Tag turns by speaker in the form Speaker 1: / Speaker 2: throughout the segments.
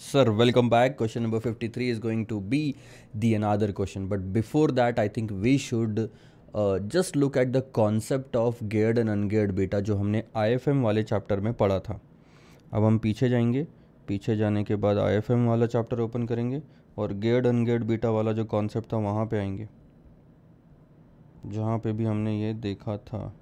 Speaker 1: Sir welcome back question number fifty three is going to be the another question but before that I think we should just look at the concept of geared and ungeared बेटा जो हमने I F M वाले chapter में पढ़ा था अब हम पीछे जाएंगे पीछे जाने के बाद आई एफ एम वाला चैप्टर ओपन करेंगे और गेयर्ड अनगेयर्ड बेटा वाला जो कॉन्सेप्ट था वहाँ पर आएंगे जहाँ पर भी हमने ये देखा था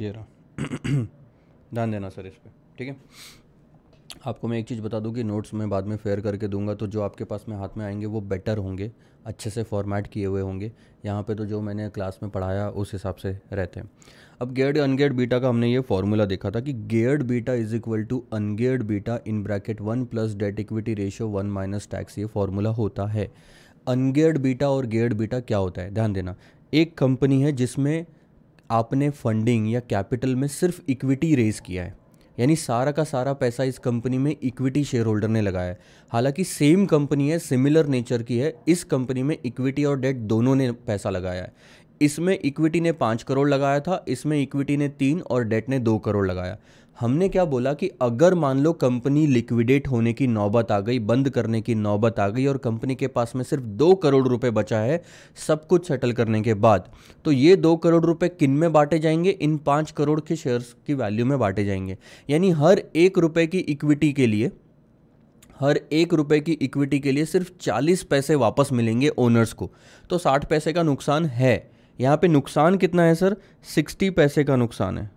Speaker 1: ये रहा ध्यान देना सर इस पर ठीक है आपको मैं एक चीज़ बता दूं कि नोट्स मैं बाद में फेयर करके दूंगा तो जो आपके पास में हाथ में आएंगे वो बेटर होंगे अच्छे से फॉर्मेट किए हुए होंगे यहाँ पे तो जो मैंने क्लास में पढ़ाया उस हिसाब से रहते हैं अब गेयर्ड अनगेयर्ड बीटा का हमने ये फॉर्मूला देखा था कि geared beta is equal to ungeared beta in bracket one plus debt equity ratio one minus tax ये फॉर्मूला होता है अनगेयर्ड बीटा और गेयर्ड बीटा क्या होता है ध्यान देना एक कंपनी है जिसमें आपने फंडिंग या कैपिटल में सिर्फ इक्विटी रेज किया है यानी सारा का सारा पैसा इस कंपनी में इक्विटी शेयर होल्डर ने लगाया है हालांकि सेम कंपनी है सिमिलर नेचर की है इस कंपनी में इक्विटी और डेट दोनों ने पैसा लगाया है इसमें इक्विटी ने पाँच करोड़ लगाया था इसमें इक्विटी ने तीन और डेट ने दो करोड़ लगाया हमने क्या बोला कि अगर मान लो कंपनी लिक्विडेट होने की नौबत आ गई बंद करने की नौबत आ गई और कंपनी के पास में सिर्फ दो करोड़ रुपए बचा है सब कुछ सेटल करने के बाद तो ये दो करोड़ रुपए किन में बांटे जाएंगे इन पाँच करोड़ के शेयर्स की वैल्यू में बांटे जाएंगे यानी हर एक रुपये की इक्विटी के लिए हर एक रुपए की इक्विटी के लिए सिर्फ चालीस पैसे वापस मिलेंगे ओनर्स को तो साठ पैसे का नुकसान है यहाँ पे नुकसान कितना है सर सिक्सटी पैसे का नुकसान है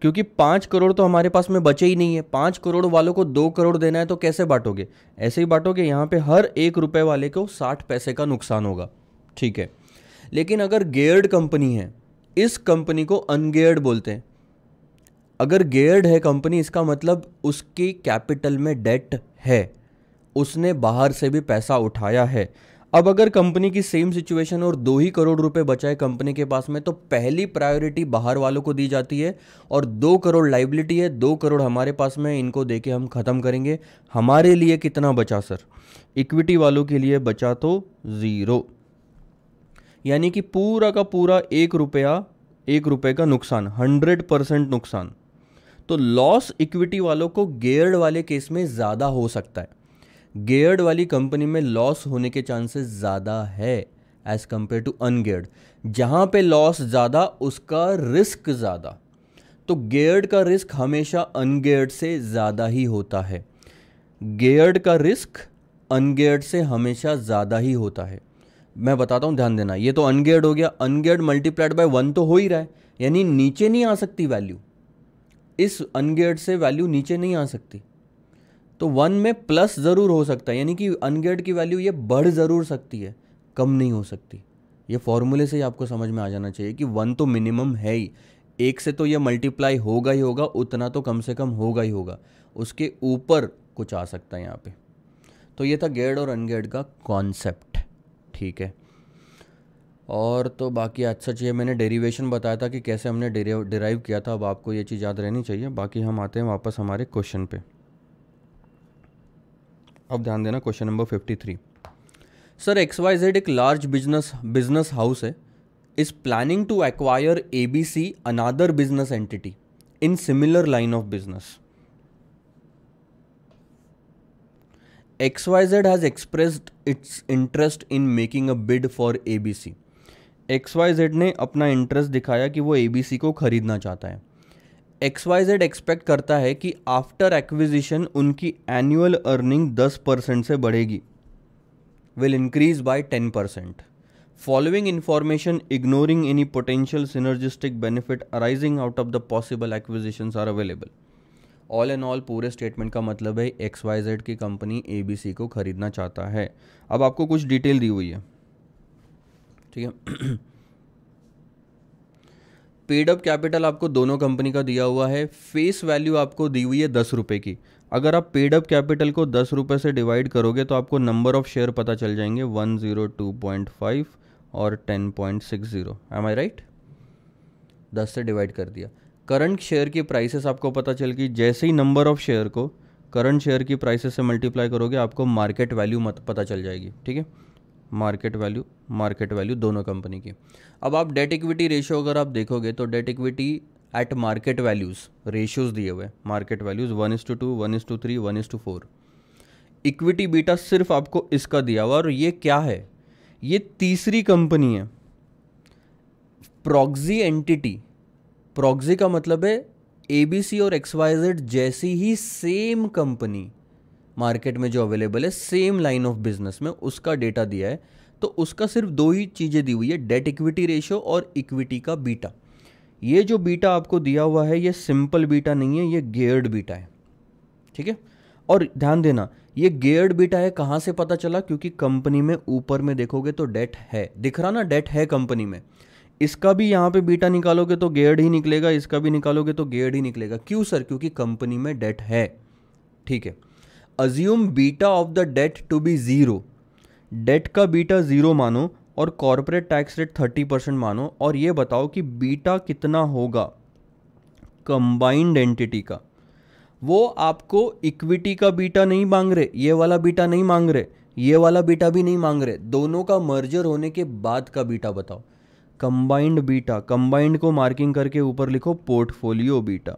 Speaker 1: क्योंकि पाँच करोड़ तो हमारे पास में बचे ही नहीं है पाँच करोड़ वालों को दो करोड़ देना है तो कैसे बांटोगे ऐसे ही बांटोगे यहाँ पे हर एक रुपए वाले को साठ पैसे का नुकसान होगा ठीक है लेकिन अगर गेयर्ड कंपनी है इस कंपनी को अनगेयर्ड बोलते हैं अगर गेयर्ड है कंपनी इसका मतलब उसकी कैपिटल में डेट है उसने बाहर से भी पैसा उठाया है अब अगर कंपनी की सेम सिचुएशन और दो ही करोड़ रुपए बचाए कंपनी के पास में तो पहली प्रायोरिटी बाहर वालों को दी जाती है और दो करोड़ लाइबिलिटी है दो करोड़ हमारे पास में इनको दे के हम ख़त्म करेंगे हमारे लिए कितना बचा सर इक्विटी वालों के लिए बचा तो ज़ीरो यानी कि पूरा का पूरा एक रुपया एक रुपये का नुकसान हंड्रेड परसेंट नुकसान तो लॉस इक्विटी वालों को गेयर्ड वाले केस में ज़्यादा हो सकता है गेयर्ड वाली कंपनी में लॉस होने के चांसेस ज़्यादा है एज़ कम्पेयर टू अनगेयर्ड जहाँ पे लॉस ज़्यादा उसका रिस्क ज़्यादा तो गेयर्ड का रिस्क हमेशा अनगेयर्ड से ज़्यादा ही होता है गेयर्ड का रिस्क अनगेयर्ड से हमेशा ज़्यादा ही होता है मैं बताता हूँ ध्यान देना ये तो अनगेयर्ड हो गया अनगेयर्ड मल्टीप्लाइड बाय वन तो हो ही रहा है यानी नीचे नहीं आ सकती वैल्यू इस अनगेयर्ड से वैल्यू नीचे नहीं आ सकती तो वन में प्लस ज़रूर हो सकता है यानी कि अनगेड की वैल्यू ये बढ़ ज़रूर सकती है कम नहीं हो सकती ये फॉर्मूले से ही आपको समझ में आ जाना चाहिए कि वन तो मिनिमम है ही एक से तो ये मल्टीप्लाई होगा ही होगा उतना तो कम से कम होगा ही होगा उसके ऊपर कुछ आ सकता है यहाँ पे तो ये था गेड और अनगेड का कॉन्सेप्ट ठीक है और तो बाकी अच्छा चाहिए मैंने डेरिवेशन बताया था कि कैसे हमने डिराइव किया था अब आपको ये चीज़ याद रहनी चाहिए बाकी हम आते हैं वापस हमारे क्वेश्चन पे अब ध्यान देना question number fifty three sir X Y Z एक लार्ज बिजनेस बिजनेस हाउस है is planning to acquire A B C another business entity in similar line of business interest in making a bid for A B C X Y Z ने अपना interest दिखाया कि वो सी को खरीदना चाहता है एक्स वाई जेड एक्सपेक्ट करता है कि आफ्टर एक्विजिशन उनकी एनुअल अर्निंग 10 परसेंट से बढ़ेगी will increase by 10 percent following information ignoring any potential synergistic benefit arising out of the possible acquisition are available all and all पूरे statement का मतलब है एक्स वाई जेड की company A B C को खरीदना चाहता है अब आपको कुछ डिटेल दी हुई है ठीक है पेड अप कैपिटल आपको दोनों कंपनी का दिया हुआ है फेस वैल्यू आपको दी हुई है दस रुपये की अगर आप पेड अप कैपिटल को दस रुपये से डिवाइड करोगे तो आपको नंबर ऑफ शेयर पता चल जाएंगे one zero two point five और ten point six zero am I right दस से डिवाइड कर दिया करंट शेयर की प्राइसेस आपको पता चल गई जैसे ही नंबर ऑफ शेयर को करंट शेयर की प्राइसेस से मल्टीप्लाई करोगे आपको मार्केट वैल्यू पता चल जाएगी ठीक है मार्केट वैल्यू मार्केट वैल्यू दोनों कंपनी की अब आप डेट इक्विटी रेशियो अगर आप देखोगे तो debt equity at market values ratios दिए हुए market values one is to two one is to three one is to four equity beta सिर्फ आपको इसका दिया हुआ और ये क्या है ये तीसरी कंपनी है प्रॉक्सी एंटिटी प्रॉक्सी का मतलब है ए बी सी और एक्सवाइजेड जैसी ही सेम कंपनी मार्केट में जो अवेलेबल है सेम लाइन ऑफ बिजनेस में उसका डेटा दिया है तो उसका सिर्फ दो ही चीज़ें दी हुई है डेट इक्विटी रेशियो और इक्विटी का बीटा ये जो बीटा आपको दिया हुआ है ये सिंपल बीटा नहीं है ये गेयर्ड बीटा है ठीक है और ध्यान देना ये गेयर्ड बीटा है कहाँ से पता चला क्योंकि कंपनी में ऊपर में देखोगे तो डेट है दिख रहा ना डेट है कंपनी में इसका भी यहाँ पे बीटा निकालोगे तो गेयर्ड ही निकलेगा इसका भी निकालोगे तो गेयर्ड ही निकलेगा क्यों सर क्योंकि कंपनी में डेट है ठीक है assume beta of the debt to be zero debt का बीटा ज़ीरो मानो और corporate tax rate thirty percent मानो और ये बताओ कि बीटा कितना होगा कंबाइंड एंटिटी का वो आपको इक्विटी का बीटा नहीं मांग रहे ये वाला बीटा नहीं मांग रहे ये वाला बीटा भी नहीं मांग रहे दोनों का मर्जर होने के बाद का बीटा बताओ कंबाइंड बीटा कंबाइंड को मार्किंग करके ऊपर लिखो portfolio beta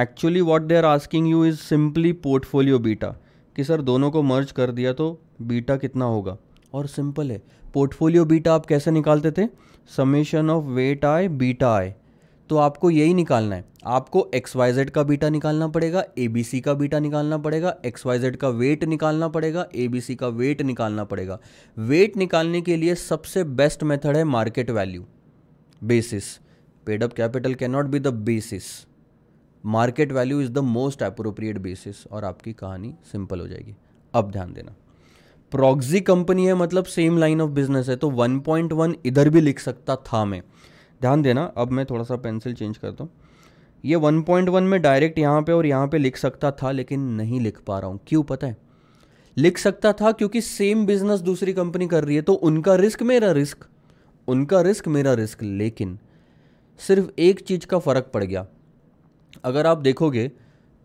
Speaker 1: actually what they are asking you is simply portfolio beta कि सर दोनों को मर्ज कर दिया तो बीटा कितना होगा और सिंपल है पोर्टफोलियो बीटा आप कैसे निकालते थे summation of weight I beta I तो आपको यही निकालना है आपको एक्स वाई जेड का बीटा निकालना पड़ेगा ए बी सी का बीटा निकालना पड़ेगा एक्स वाई जेड का वेट निकालना पड़ेगा ए बी सी का वेट निकालना पड़ेगा वेट निकालने के लिए सबसे बेस्ट मेथड है market value basis paid up capital can not be the basis market value is the most appropriate basis और आपकी कहानी सिंपल हो जाएगी अब ध्यान देना प्रॉक्सी कंपनी है मतलब सेम लाइन ऑफ बिजनेस है तो 1.1 इधर भी लिख सकता था मैं ध्यान देना अब मैं थोड़ा सा पेंसिल चेंज करता हूँ ये 1.1 में डायरेक्ट यहाँ पे और यहाँ पे लिख सकता था लेकिन नहीं लिख पा रहा हूँ क्यों पता है लिख सकता था क्योंकि सेम बिजनेस दूसरी कंपनी कर रही है तो उनका रिस्क मेरा रिस्क उनका रिस्क मेरा रिस्क लेकिन सिर्फ एक चीज़ का फ़र्क पड़ गया अगर आप देखोगे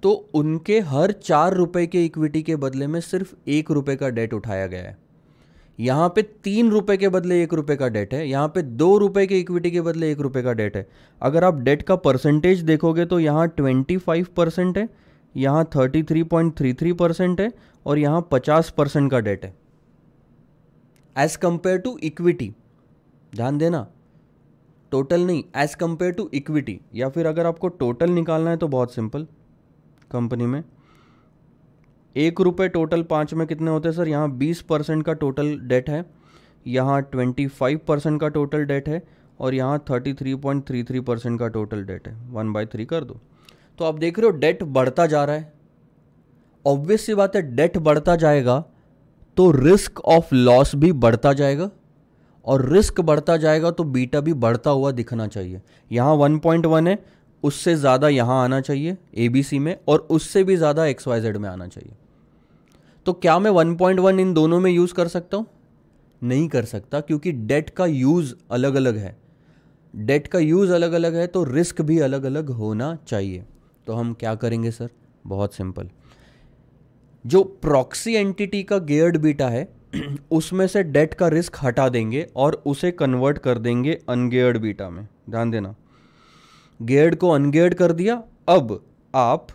Speaker 1: तो उनके हर चार रुपए के इक्विटी के बदले में सिर्फ एक रुपए का डेट उठाया गया है यहाँ पे तीन रुपए के बदले एक रुपए का डेट है यहाँ पे दो रुपए के इक्विटी के बदले एक रुपए का डेट है अगर आप डेट का परसेंटेज देखोगे तो यहाँ ट्वेंटी फाइव परसेंट है यहाँ thirty three point three three percent है और यहाँ पचास परसेंट का डेट है एज़ कंपेयर टू इक्विटी ध्यान देना टोटल नहीं एज कम्पेयर टू इक्विटी या फिर अगर आपको टोटल निकालना है तो बहुत सिंपल कंपनी में एक रुपये टोटल पाँच में कितने होते हैं सर यहाँ बीस परसेंट का टोटल डेट है यहाँ ट्वेंटी फाइव परसेंट का टोटल डेट है और यहाँ thirty three point three three percent का टोटल डेट है वन बाई थ्री कर दो तो आप देख रहे हो डेट बढ़ता जा रहा है ऑब्वियस सी बात है डेट बढ़ता जाएगा तो रिस्क ऑफ लॉस भी बढ़ता जाएगा और रिस्क बढ़ता जाएगा तो बीटा भी बढ़ता हुआ दिखना चाहिए यहाँ वन पॉइंट वन है उससे ज़्यादा यहाँ आना चाहिए ए बी सी में और उससे भी ज़्यादा एक्स वाई जेड में आना चाहिए तो क्या मैं वन पॉइंट वन इन दोनों में यूज़ कर सकता हूँ नहीं कर सकता क्योंकि डेट का यूज़ अलग अलग है डेट का यूज़ अलग अलग है तो रिस्क भी अलग अलग होना चाहिए तो हम क्या करेंगे सर बहुत सिंपल जो प्रॉक्सी एंटिटी का गेयर्ड बीटा है उसमें से डेट का रिस्क हटा देंगे और उसे कन्वर्ट कर देंगे अनगेयर्ड बीटा में ध्यान देना गेयर्ड को अनगेयर्ड कर दिया अब आप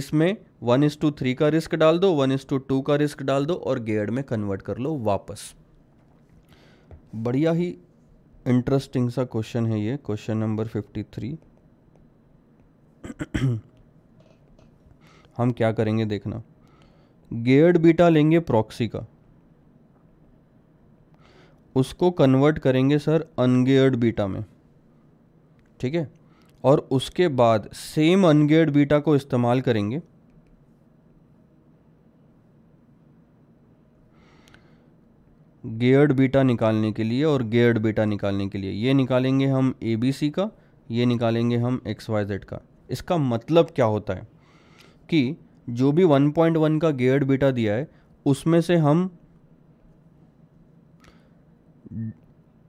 Speaker 1: इसमें वन इज टू थ्री का रिस्क डाल दो वन इज टू टू का रिस्क डाल दो और गेयर्ड में कन्वर्ट कर लो वापस बढ़िया ही इंटरेस्टिंग सा क्वेश्चन है ये क्वेश्चन नंबर फिफ्टी थ्री हम क्या करेंगे देखना गेयर्ड बीटा लेंगे प्रॉक्सी का उसको कन्वर्ट करेंगे सर अनगेयर्ड बीटा में ठीक है और उसके बाद सेम अनगेयर्ड बीटा को इस्तेमाल करेंगे गेयर्ड बीटा निकालने के लिए और गेयर्ड बीटा निकालने के लिए ये निकालेंगे हम ए बी सी का ये निकालेंगे हम एक्स वाई जेड का इसका मतलब क्या होता है कि जो भी 1.1 का गेयर्ड बीटा दिया है उसमें से हम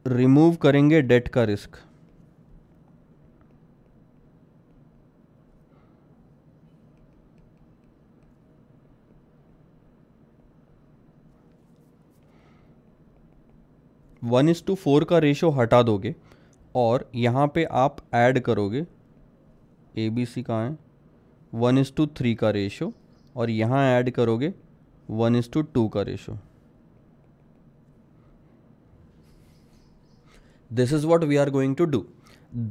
Speaker 1: रिमूव करेंगे डेट का risk one is to four का रेशो हटा दोगे और यहाँ पे आप ऐड करोगे ए बी सी का है वन इज़ टू थ्री का रेशो और यहाँ ऐड करोगे वन इज़ टू टू का ratio this is what we are going to do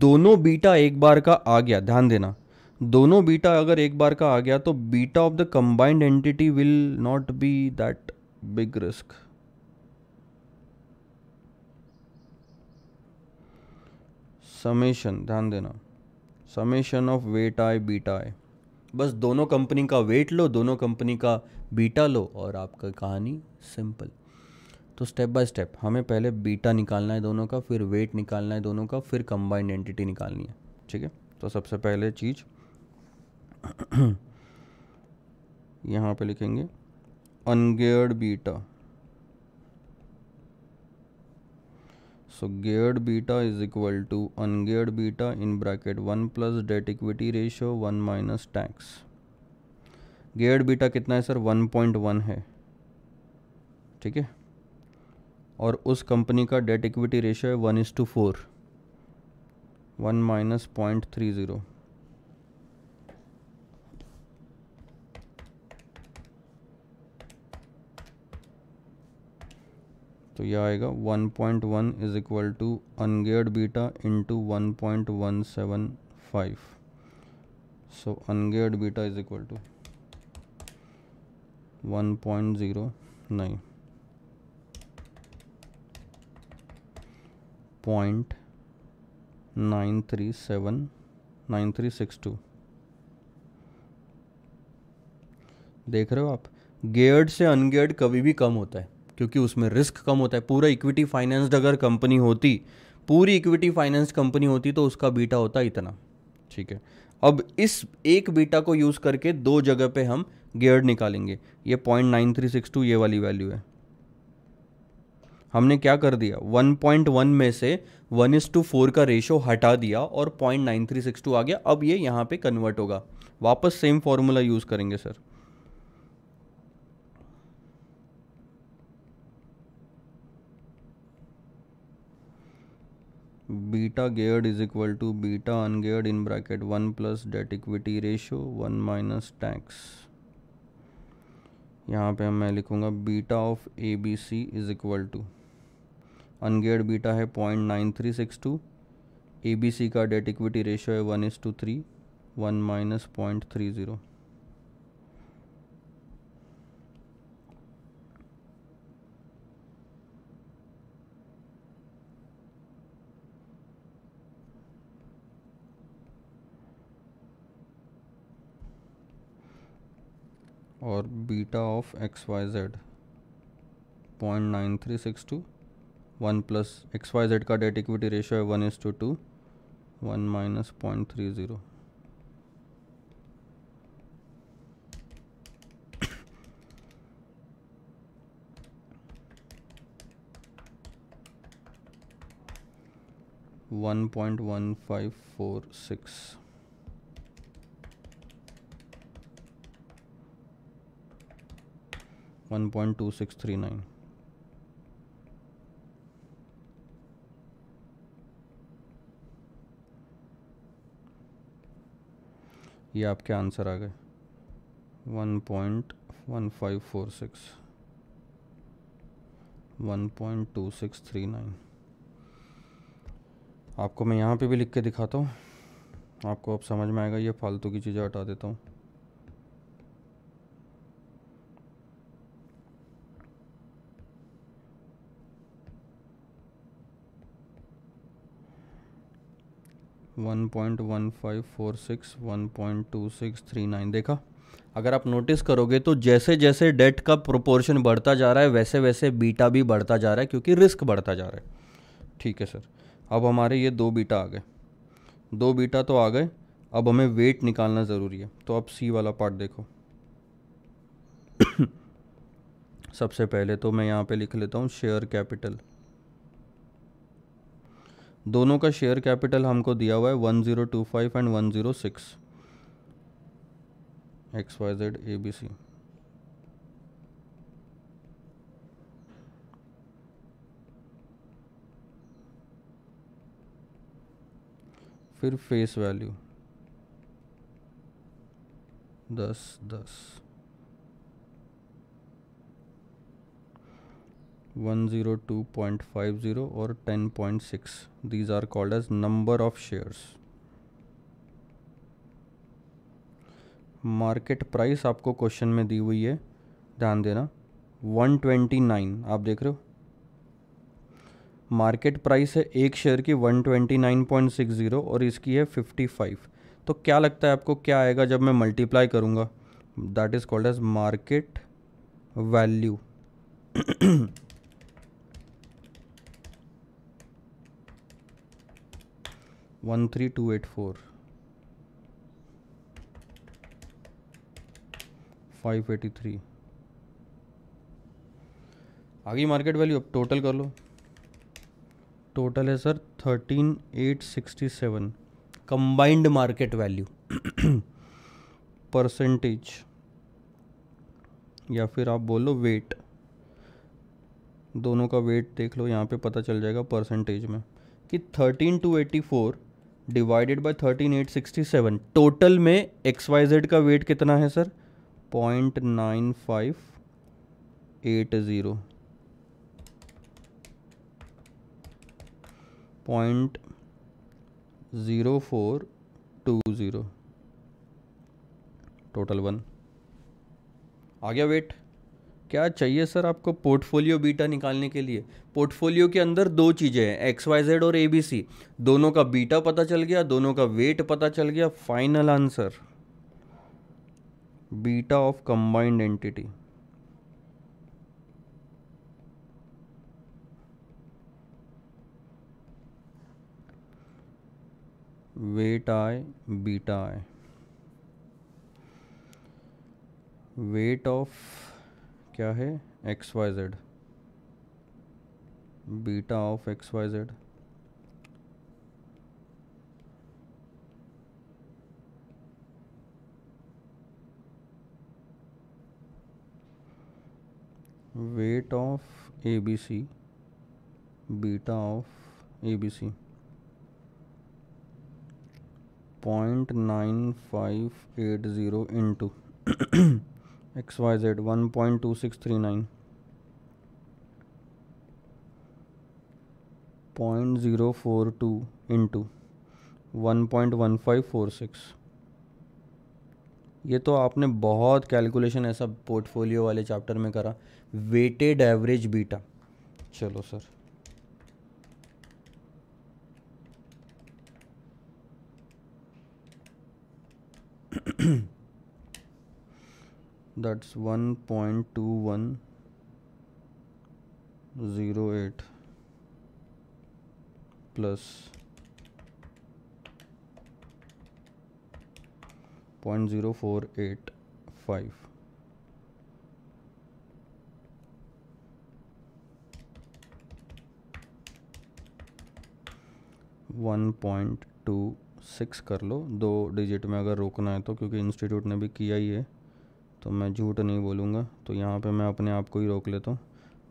Speaker 1: दोनों बीटा एक बार का आ गया ध्यान देना दोनों बीटा अगर एक बार का आ गया तो beta of the combined entity will not be that big risk summation ध्यान देना summation of weight I beta I बस दोनों कंपनी का वेट लो दोनों कंपनी का बीटा लो और आपका कहानी सिंपल तो स्टेप बाय स्टेप हमें पहले बीटा निकालना है दोनों का फिर वेट निकालना है दोनों का फिर कंबाइंड एंटिटी निकालनी है ठीक है तो सबसे पहले चीज़ यहाँ पे लिखेंगे ungeared beta so geared beta is equal to ungeared beta in bracket one plus debt equity ratio one minus tax geared beta कितना है सर वन पॉइंट वन है ठीक है और उस कंपनी का डेट इक्विटी रेशियो है one is to four one minus point three zero तो यह आएगा 1.1 point one is equal to ungeared beta into one point one seven five so ungeared beta is equal to one point zero nine point nine three seven nine three six two देख रहे हो आप geared से अनगेयर्ड कभी भी कम होता है क्योंकि उसमें रिस्क कम होता है पूरा इक्विटी फाइनेंस्ड अगर कंपनी होती पूरी इक्विटी फाइनेंस कंपनी होती तो उसका बीटा होता इतना ठीक है अब इस एक बीटा को यूज़ करके दो जगह पे हम गेयर्ड निकालेंगे ये point nine three six two ये वाली वैल्यू है हमने क्या कर दिया 1.1 में से वन इज टू फोर का रेशो हटा दिया और point nine three six two आ गया अब ये यहाँ पे कन्वर्ट होगा वापस सेम फॉर्मूला यूज़ करेंगे sir beta geared is equal to beta ungeared in bracket one plus debt equity ratio one minus tax यहाँ पे मैं लिखूंगा beta of A B C is equal to ungeared beta है point nine three six two ए B C का debt equity ratio है one is to three one minus point three zero और beta of X Y Z point nine three six two one plus X Y Z का debt equity ratio है one is to two one minus point three zero one point one five four six one point two six three nine ये आपके answer आ गए one point one five four six one point two six three nine आपको मैं यहाँ पे भी लिख के दिखाता हूँ आपको अब समझ में आएगा ये फालतू की चीज़ें हटा देता हूँ 1.1546 1.2639 देखा अगर आप नोटिस करोगे तो जैसे जैसे डेट का प्रोपोर्शन बढ़ता जा रहा है वैसे वैसे बीटा भी बढ़ता जा रहा है क्योंकि रिस्क बढ़ता जा रहा है ठीक है सर अब हमारे ये दो बीटा आ गए दो बीटा तो आ गए अब हमें वेट निकालना ज़रूरी है तो अब सी वाला पार्ट देखो सबसे पहले तो मैं यहाँ पे लिख लेता हूँ शेयर कैपिटल दोनों का शेयर कैपिटल हमको दिया हुआ है one zero two five and one zero six X Y Z A B C फिर फेस वैल्यू दस दस 102.50 point 10.6 these are called as number of shares market price आपको क्वेश्चन में दी हुई है ध्यान देना 129 आप देख रहे हो मार्केट प्राइस है एक शेयर की 129.60 और इसकी है 55 तो क्या लगता है आपको क्या आएगा जब मैं मल्टीप्लाई करूँगा that is called as market value one three two eight four five eighty three आ गई मार्केट वैल्यू अब टोटल कर लो टोटल है sir thirteen eight sixty seven combined market value percentage या फिर आप बोलो वेट दोनों का वेट देख लो यहाँ पे पता चल जाएगा परसेंटेज में कि thirteen two eighty four divided by thirteen eight sixty seven total में एक्स वाई जेड का वेट कितना है sir point nine five eight zero point zero four two zero total one आ गया वेट क्या चाहिए सर आपको पोर्टफोलियो बीटा निकालने के लिए पोर्टफोलियो के अंदर दो चीज़ें हैं एक्स वाई जेड और ए बी सी दोनों का बीटा पता चल गया दोनों का वेट पता चल गया final answer beta of combined entity weight I beta I weight of क्या है X Y Z beta of X Y Z weight of A B C beta of A B C point nine five eight zero into X Y Z one point two six three nine point zero four two into one point one five four six ये तो आपने बहुत calculation ऐसा portfolio वाले chapter में करा weighted average beta चलो sir that's one one point point two zero eight plus zero four eight five one point two six कर लो दो डिजिट में अगर रोकना है तो क्योंकि इंस्टीट्यूट ने भी किया ही है तो मैं झूठ नहीं बोलूँगा तो यहाँ पे मैं अपने आप को ही रोक लेता हूँ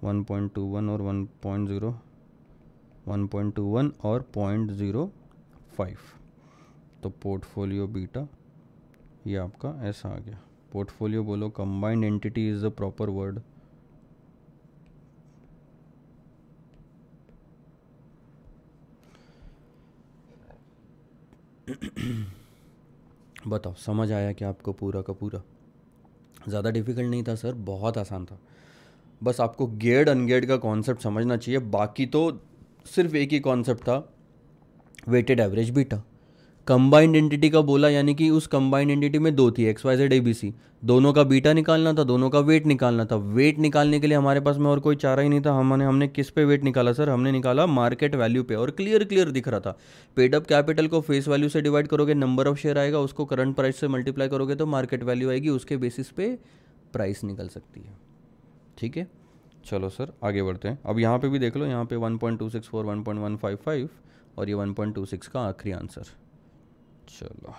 Speaker 1: वन पॉइंट टू वन और one point zero one point two one और पॉइंट ज़ीरो फाइव तो पोर्टफोलियो बीटा ये आपका ऐसा आ गया पोर्टफोलियो बोलो combined entity is the proper word बताओ समझ आया कि आपको पूरा का पूरा ज़्यादा डिफ़िकल्ट नहीं था सर बहुत आसान था बस आपको गेड अनगेड का कॉन्सेप्ट समझना चाहिए बाकी तो सिर्फ एक ही कॉन्सेप्ट था weighted average beta combined entity का बोला यानी कि उस कंबाइंड एंटिटी में दो थी X Y Z A B C दोनों का बीटा निकालना था दोनों का वेट निकालना था वेट निकालने के लिए हमारे पास में और कोई चारा ही नहीं था हमने हमने किस पे वेट निकाला सर हमने निकाला मार्केट वैल्यू पे और क्लियर क्लियर दिख रहा था पेड अप कैपिटल को फेस वैल्यू से डिवाइड करोगे नंबर ऑफ शेयर आएगा उसको करंट प्राइस से मल्टीप्लाई करोगे तो मार्केट वैल्यू आएगी उसके बेसिस पे प्राइस निकल सकती है ठीक है चलो सर आगे बढ़ते हैं अब यहाँ पे भी देख लो यहाँ पे फाइव फाइव और ये सिक्स का आखिरी आंसर चलो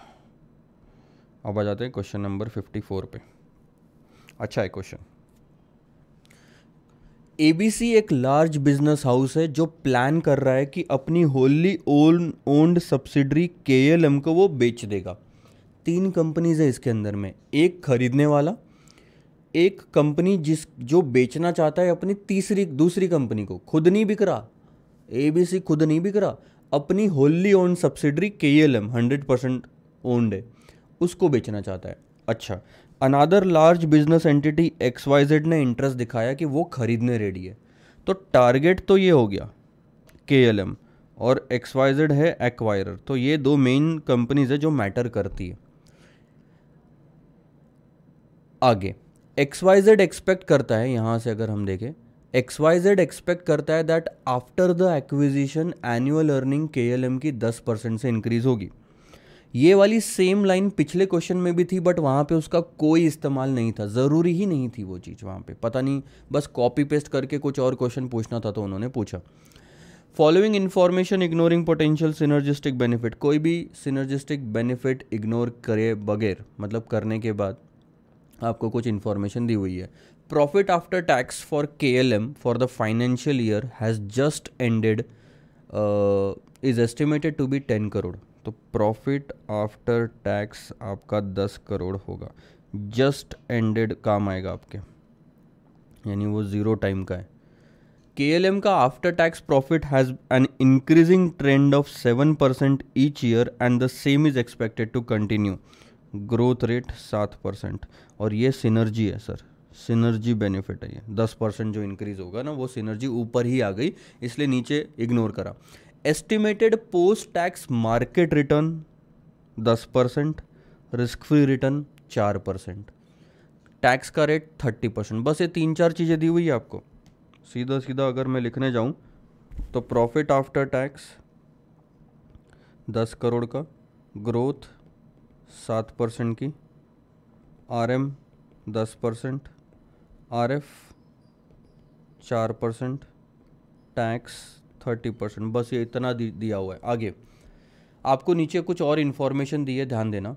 Speaker 1: अब आ जाते हैं क्वेश्चन नंबर फिफ्टी फोर पे अच्छा है क्वेश्चन एबीसी एक लार्ज बिजनेस हाउस है जो प्लान कर रहा है कि अपनी होली ओन ओन्ड सब्सिडरी के को वो बेच देगा तीन कंपनीज है इसके अंदर में एक खरीदने वाला एक कंपनी जिस जो बेचना चाहता है अपनी तीसरी दूसरी कंपनी को खुद नहीं बिक रहा एबीसी खुद नहीं बिक रहा अपनी wholly owned subsidiary K L M hundred percent owned है उसको बेचना चाहता है अच्छा another large business entity X Y Z ने इंटरेस्ट दिखाया कि वो खरीदने रेडी है तो टारगेट तो ये हो गया के एल एम और एक्स वाई जेड है एक्वायरर तो ये दो मेन कंपनीज है जो मैटर करती है आगे एक्स वाई जेड एक्सपेक्ट करता है यहाँ से अगर हम देखें जेड एक्सपेक्ट करता है that after the acquisition annual earning K L M की दस परसेंट से इंक्रीज होगी ये वाली सेम लाइन पिछले क्वेश्चन में भी थी बट वहाँ पे उसका कोई इस्तेमाल नहीं था ज़रूरी ही नहीं थी वो चीज़ वहाँ पे पता नहीं बस कॉपी पेस्ट करके कुछ और क्वेश्चन पूछना था तो उन्होंने पूछा following information ignoring potential synergistic benefit कोई भी सिनर्जिस्टिक बेनिफिट इग्नोर करे बगैर मतलब करने के बाद आपको कुछ इन्फॉर्मेशन दी हुई है profit after tax for K L M for the financial year has just ended is estimated to be ten crore तो प्रॉफिट आफ्टर टैक्स आपका दस करोड़ होगा जस्ट एंडेड काम आएगा आपके यानी वो ज़ीरो टाइम का है के एल एम का after tax profit has an increasing trend of seven percent each year and the same is expected to continue growth rate सात परसेंट और ये सिनर्जी है सर सिनर्जी बेनिफिट है ये दस परसेंट जो इंक्रीज होगा ना वो सिनर्जी ऊपर ही आ गई इसलिए नीचे इग्नोर करा estimated post tax market return दस परसेंट रिस्क फ्री रिटर्न चार परसेंट टैक्स का रेट थर्टी परसेंट बस ये तीन चार चीज़ें दी हुई है आपको सीधा सीधा अगर मैं लिखने जाऊँ तो प्रॉफिट आफ्टर टैक्स दस करोड़ का ग्रोथ सात परसेंट की आरएम दस परसेंट आर एफ चार परसेंट टैक्स थर्टी परसेंट बस ये इतना दिया हुआ है आगे आपको नीचे कुछ और इन्फॉर्मेशन दी है ध्यान देना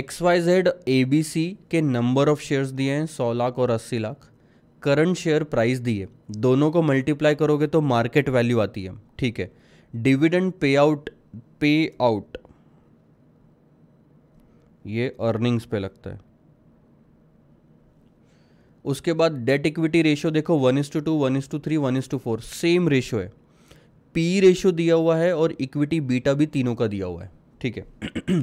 Speaker 1: X Y Z A B C के नंबर ऑफ शेयर्स दिए हैं सौ लाख और अस्सी लाख करंट शेयर प्राइस दिए दोनों को मल्टीप्लाई करोगे तो मार्केट वैल्यू आती है ठीक है डिविडेंड पे आउट पे आउट ये अर्निंग्स पे लगता है उसके बाद डेट इक्विटी रेशियो देखो one is to two one is to three one is to four same ratio है पी रेशियो दिया हुआ है और इक्विटी बीटा भी तीनों का दिया हुआ है ठीक है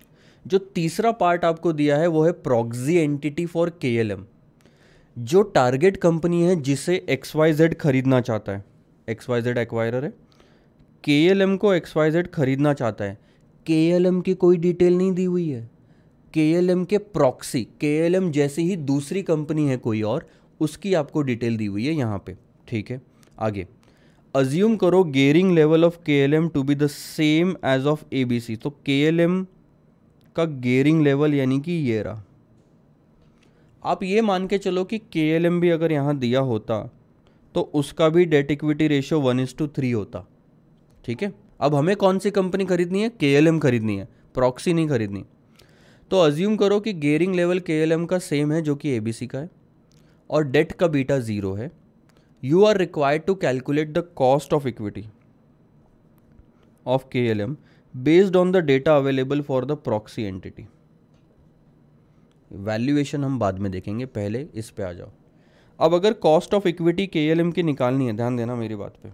Speaker 1: जो तीसरा पार्ट आपको दिया है वो है प्रॉक्सी एंटिटी फॉर के जो टारगेट कंपनी है जिसे एक्स वाई जेड खरीदना चाहता है एक्स वाई जेड एक्वायरर है के को एक्स वाई जेड खरीदना चाहता है के की कोई डिटेल नहीं दी हुई है के के प्रॉक्सी के जैसी ही दूसरी कंपनी है कोई और उसकी आपको डिटेल दी हुई है यहाँ पे ठीक है आगे अज्यूम करो gearing level of K L M to be the same as of A B C तो के एल एम का गेयरिंग लेवल यानी कि ये रहा आप ये मान के चलो कि के एल एम भी अगर यहाँ दिया होता तो उसका भी debt equity ratio one is to three होता ठीक है अब हमें कौन सी कंपनी खरीदनी है के एल एम खरीदनी है प्रॉक्सी नहीं खरीदनी तो अज्यूम करो कि गेयरिंग लेवल के का सेम है जो कि ए का है और डेट का बीटा ज़ीरो है you are required to calculate the cost of equity of K L M based on the data available for the proxy entity valuation हम बाद में देखेंगे पहले इस पे आ जाओ अब अगर cost of equity K L M की निकालनी है ध्यान देना मेरी बात पे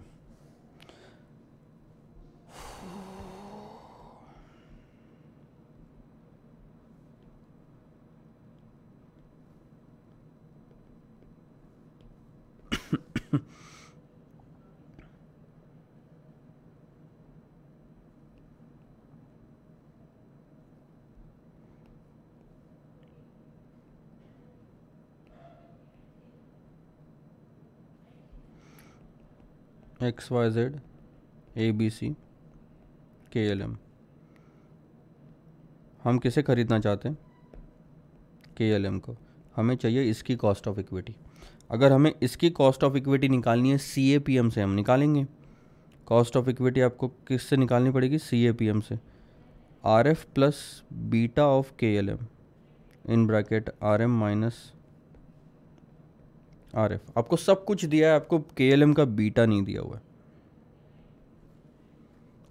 Speaker 1: X Y Z A B C K L M हम किसे ख़रीदना चाहते हैं के एल एम को हमें चाहिए इसकी कॉस्ट ऑफ इक्विटी अगर हमें इसकी कॉस्ट ऑफ इक्विटी निकालनी है सी ए पी एम से हम निकालेंगे कॉस्ट ऑफ इक्विटी आपको किस से निकालनी पड़ेगी सी ए पी एम से R F plus beta of K L M in bracket R M minus R F आपको सब कुछ दिया है आपको के एल एम का बीटा नहीं दिया हुआ है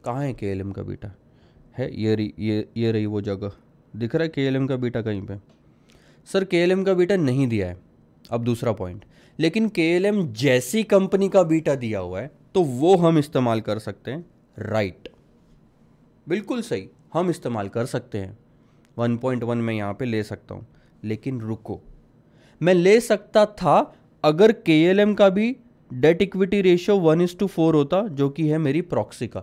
Speaker 1: कहाँ है के एल एम का बीटा है ये रही ये ये रही वो जगह दिख रहा है के एल एम का बीटा कहीं पे सर के एल एम का बीटा नहीं दिया है अब दूसरा पॉइंट लेकिन के जैसी कंपनी का बीटा दिया हुआ है तो वो हम इस्तेमाल कर सकते हैं राइट right. बिल्कुल सही हम इस्तेमाल कर सकते हैं 1.1 मैं यहाँ पे ले सकता हूँ लेकिन रुको मैं ले सकता था अगर के का भी debt equity ratio one is to four होता जो कि है मेरी प्रॉक्सी का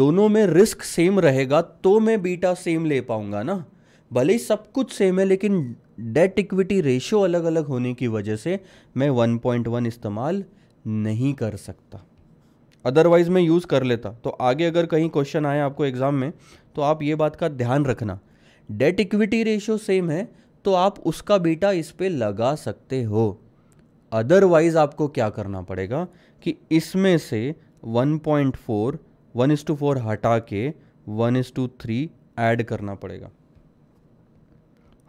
Speaker 1: दोनों में रिस्क सेम रहेगा तो मैं बीटा सेम ले पाऊंगा ना भले ही सब कुछ सेम है लेकिन डेट इक्विटी रेशियो अलग अलग होने की वजह से मैं 1.1 इस्तेमाल नहीं कर सकता अदरवाइज़ मैं यूज़ कर लेता तो आगे अगर कहीं क्वेश्चन आए आपको एग्ज़ाम में तो आप ये बात का ध्यान रखना डेट इक्विटी रेशियो सेम है तो आप उसका बेटा इस पर लगा सकते हो अदरवाइज़ आपको क्या करना पड़ेगा कि इसमें से 1.4 वन इस टू फोर हटा के वन इस टू थ्री ऐड करना पड़ेगा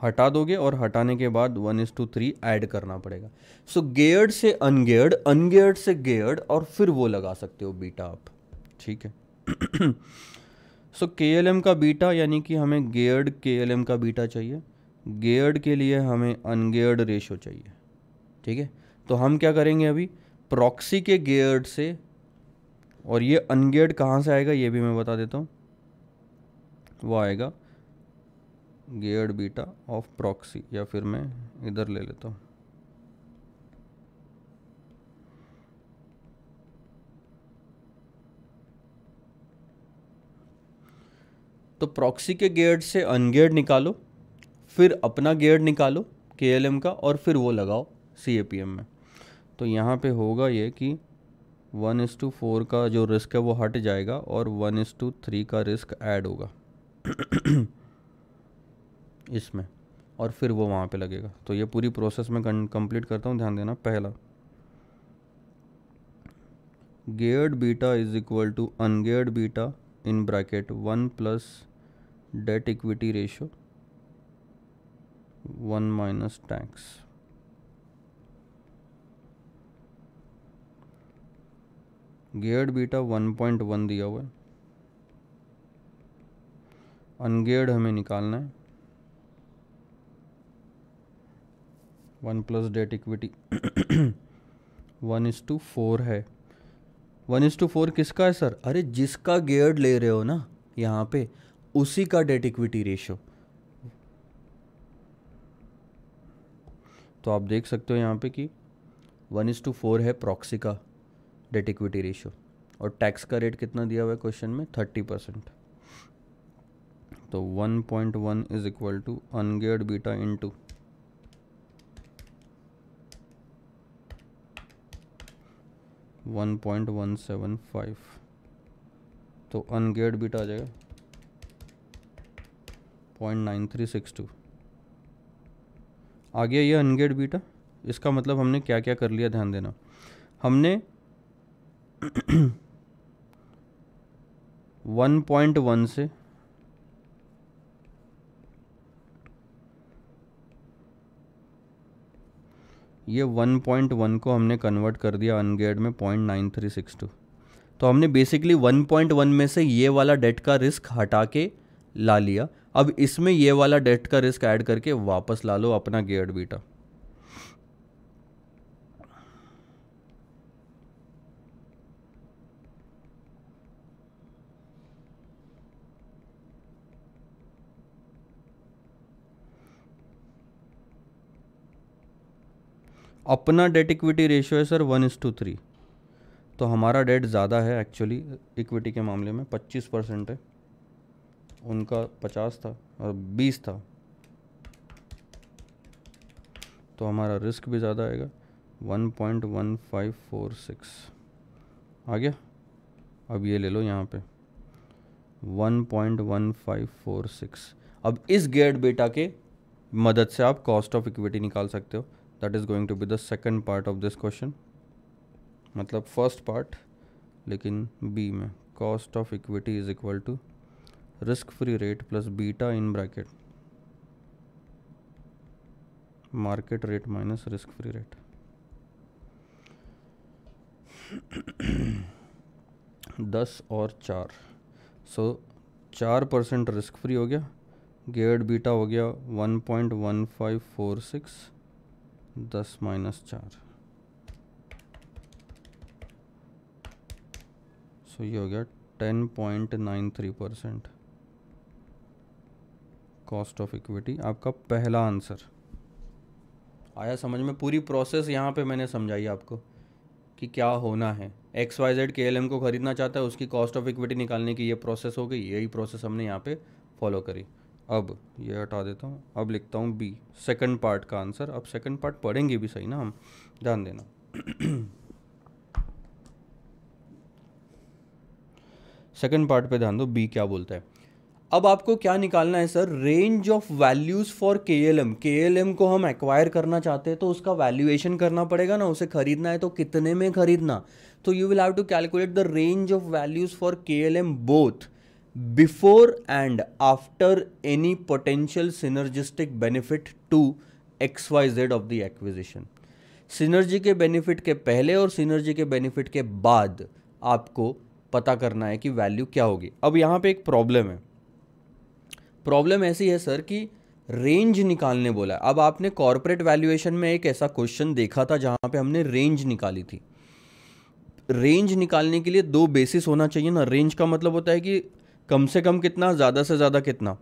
Speaker 1: हटा दोगे और हटाने के बाद one is to three add करना पड़ेगा सो so, गेयर्ड से अनगेयर्ड अनगेयर्ड से गेयर्ड और फिर वो लगा सकते हो बीटा आप ठीक है सो के एल एम का बीटा यानी कि हमें गेयर्ड के एल एम का बीटा चाहिए गेयर्ड के लिए हमें अनगेयर्ड रेशो चाहिए ठीक है तो हम क्या करेंगे अभी प्रॉक्सी के गेयर्ड से और ये अनगेयर्ड कहाँ से आएगा ये भी मैं बता देता हूँ वो आएगा गेयर बीटा ऑफ प्रॉक्सी या फिर मैं इधर ले लेता हूँ तो प्रॉक्सी के गेयर से अनगेयर निकालो फिर अपना गेयर निकालो के का और फिर वो लगाओ सी में तो यहाँ पे होगा ये कि वन इज़ टू फोर का जो रिस्क है वो हट जाएगा और वन इज़ टू थ्री का रिस्क ऐड होगा इसमें और फिर वो वहाँ पे लगेगा तो ये पूरी प्रोसेस मैं कंप्लीट करता हूँ ध्यान देना पहला geared beta is equal to ungeared beta in bracket one plus debt equity ratio one minus tax geared beta one point one दिया हुआ है अनगेयर्ड हमें निकालना है one plus debt equity one is to four है one is to four किसका है sir अरे जिसका गेयर्ड ले रहे हो ना यहाँ पे उसी का डेट इक्विटी रेशियो तो आप देख सकते हो यहाँ पे कि वन इज़ टू फोर है प्रॉक्सी का डेट इक्विटी रेशियो और टैक्स का रेट कितना दिया हुआ है क्वेश्चन में थर्टी परसेंट तो one point one is equal to ungeared beta into 1.175 तो अनगेड बिट आ जाएगा 0.9362 आ गया ये अनगेड बीटा इसका मतलब हमने क्या क्या कर लिया ध्यान देना हमने 1.1 से ये 1.1 को हमने कन्वर्ट कर दिया अनगेड में point nine three six two तो हमने बेसिकली 1.1 में से ये वाला डेट का रिस्क हटा के ला लिया अब इसमें ये वाला डेट का रिस्क ऐड करके वापस ला लो अपना गेयर बीटा अपना डेट इक्विटी रेशियो है sir one is to three तो हमारा डेट ज़्यादा है एक्चुअली इक्विटी के मामले में पच्चीस परसेंट है उनका पचास था और बीस था तो हमारा रिस्क भी ज़्यादा आएगा one point one five four six आ गया अब ये ले लो यहाँ पे one point one five four six अब इस गेट बेटा e के मदद से आप कॉस्ट ऑफ इक्विटी निकाल सकते हो that is going to be the second part of this question मतलब फर्स्ट पार्ट लेकिन बी में cost of equity is equal to risk free rate plus beta in bracket market rate minus risk free rate दस और चार सो चार percent risk free हो गया geared beta हो गया one point one five four six दस माइनस चार सो ये हो गया ten point nine three percent cost of equity आपका पहला आंसर आया समझ में पूरी प्रोसेस यहाँ पे मैंने समझाई आपको कि क्या होना है X Y Z K L M को ख़रीदना चाहता है उसकी कॉस्ट ऑफ इक्विटी निकालने की ये प्रोसेस हो गई यही प्रोसेस हमने यहाँ पे फॉलो करी अब ये हटा देता हूँ अब लिखता हूँ बी सेकंड पार्ट का आंसर अब सेकंड पार्ट पढ़ेंगे भी सही ना हम ध्यान देना सेकंड पार्ट पे ध्यान दो बी क्या बोलता है अब आपको क्या निकालना है sir range of values for K L M K L M को हम एक्वायर करना चाहते हैं तो उसका वैल्यूएशन करना पड़ेगा ना उसे खरीदना है तो कितने में खरीदना तो you will have to calculate the range of values for K L M both after any potential synergistic benefit to X Y Z of the acquisition synergy के बेनिफिट के पहले और सिनर्जी के बेनिफिट के बाद आपको पता करना है कि वैल्यू क्या होगी अब यहाँ पे एक प्रॉब्लम है प्रॉब्लम ऐसी है सर कि रेंज निकालने बोला अब आपने कॉरपोरेट वैल्यूएशन में एक ऐसा क्वेश्चन देखा था जहाँ पे हमने रेंज निकाली थी रेंज निकालने के लिए दो बेसिस होना चाहिए ना रेंज का मतलब होता है कि कम से कम कितना ज़्यादा से ज़्यादा कितना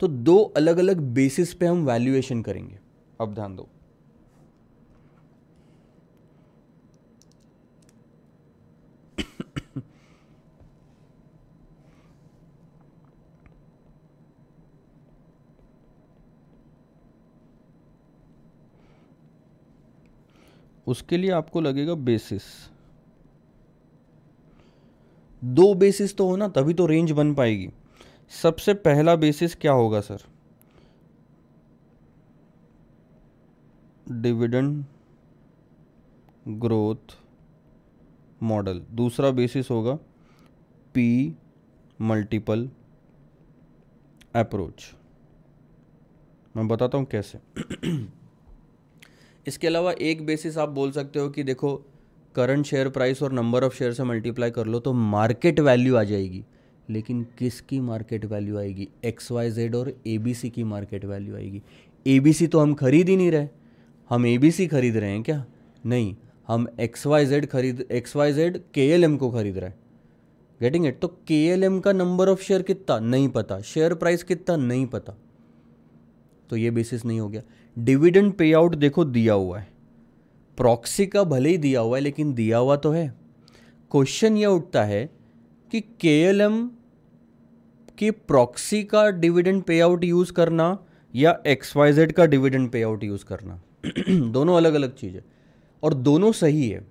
Speaker 1: तो दो अलग अलग बेसिस पे हम वैल्यूएशन करेंगे अब ध्यान दो उसके लिए आपको लगेगा बेसिस दो बेसिस तो हो ना तभी तो रेंज बन पाएगी सबसे पहला बेसिस क्या होगा सर डिविडेंड ग्रोथ मॉडल दूसरा बेसिस होगा पी मल्टीपल अप्रोच मैं बताता हूँ कैसे इसके अलावा एक बेसिस आप बोल सकते हो कि देखो करंट शेयर प्राइस और नंबर ऑफ शेयर से मल्टीप्लाई कर लो तो मार्केट वैल्यू आ जाएगी लेकिन किसकी मार्केट वैल्यू आएगी एक्स वाई जेड और ए बी सी की मार्केट वैल्यू आएगी ए बी सी तो हम खरीद ही नहीं रहे हम ए बी सी खरीद रहे हैं क्या नहीं हम एक्स वाई जेड खरीद X Y Z K L M को खरीद रहे हैं गेटिंग इट तो के एल एम का नंबर ऑफ शेयर कितना नहीं पता शेयर प्राइस कितना नहीं पता तो ये बेसिस नहीं हो गया डिविडेंड पे आउट देखो दिया हुआ है प्रॉक्सी का भले ही दिया हुआ है लेकिन दिया हुआ तो है क्वेश्चन यह उठता है कि के एल एम की प्रॉक्सी का डिविडेंड पे आउट यूज़ करना या एक्स वाई जेड का डिविडेंड पे आउट यूज़ करना दोनों अलग अलग चीज़ है और दोनों सही है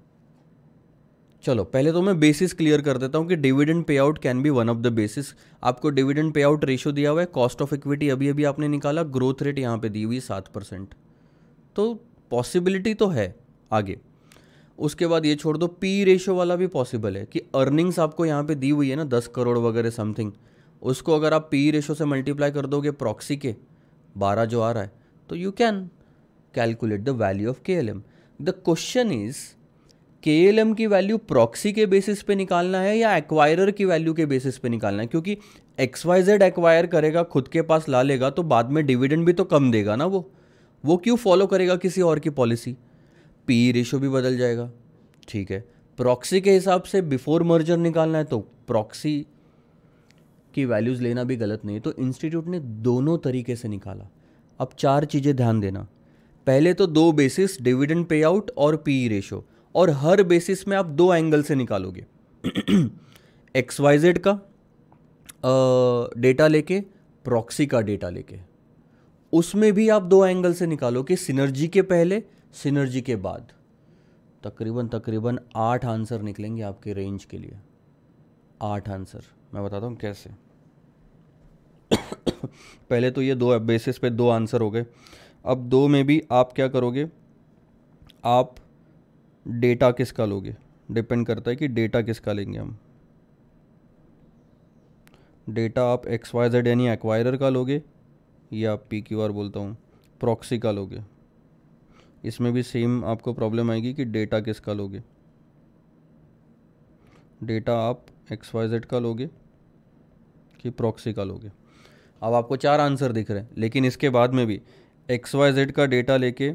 Speaker 1: चलो पहले तो मैं बेसिस क्लियर कर देता हूँ कि dividend pay out can be one of the basis आपको डिविडेंड पे आउट रेशियो दिया हुआ है कॉस्ट ऑफ इक्विटी अभी अभी आपने निकाला ग्रोथ रेट यहाँ पे दी हुई सात परसेंट तो पॉसिबिलिटी तो है आगे उसके बाद ये छोड़ दो पी रेशो वाला भी पॉसिबल है कि अर्निंग्स आपको यहाँ पे दी हुई है ना दस करोड़ वगैरह समथिंग उसको अगर आप पी रेशो से मल्टीप्लाई कर दोगे प्रॉक्सी के बारह जो आ रहा है तो you can calculate the value of K L M the question is K L M की वैल्यू प्रॉक्सी के बेसिस पे निकालना है या एक्वायरर की वैल्यू के बेसिस पे निकालना है क्योंकि एक्स वाई जेड एक्वायर करेगा खुद के पास ला लेगा तो बाद में डिविडेंड भी तो कम देगा ना वो वो क्यों फॉलो करेगा किसी और की पॉलिसी पी रेशो भी बदल जाएगा ठीक है प्रॉक्सी के हिसाब से बिफोर मर्जर निकालना है तो प्रॉक्सी की वैल्यूज़ लेना भी गलत नहीं तो इंस्टीट्यूट ने दोनों तरीके से निकाला अब चार चीज़ें ध्यान देना पहले तो दो बेसिस डिविडेंड पे आउट और पी रेशो और हर बेसिस में आप दो एंगल से निकालोगे एक्स वाई जेड का डेटा लेके प्रॉक्सी का डेटा लेके उसमें भी आप दो एंगल से निकालो कि सिनर्जी के पहले सिनर्जी के बाद तकरीबन तकरीबन आठ आंसर निकलेंगे आपके रेंज के लिए आठ आंसर मैं बताता हूँ कैसे पहले तो ये दो बेसिस पे दो आंसर हो गए अब दो में भी आप क्या करोगे आप डेटा किसका लोगे डिपेंड करता है कि डेटा किसका लेंगे हम डेटा आप एक्स वाई जेड यानी एक्वायरर का लोगे या पी क्यू आर बोलता हूँ प्रॉक्सी का लोगे इसमें भी सेम आपको प्रॉब्लम आएगी कि डेटा किसका लोगे डेटा आप एक्स वाई जेड का लोगे कि प्रॉक्सी का लोगे अब आपको चार आंसर दिख रहे हैं लेकिन इसके बाद में भी एक्स वाई जेड का डेटा लेके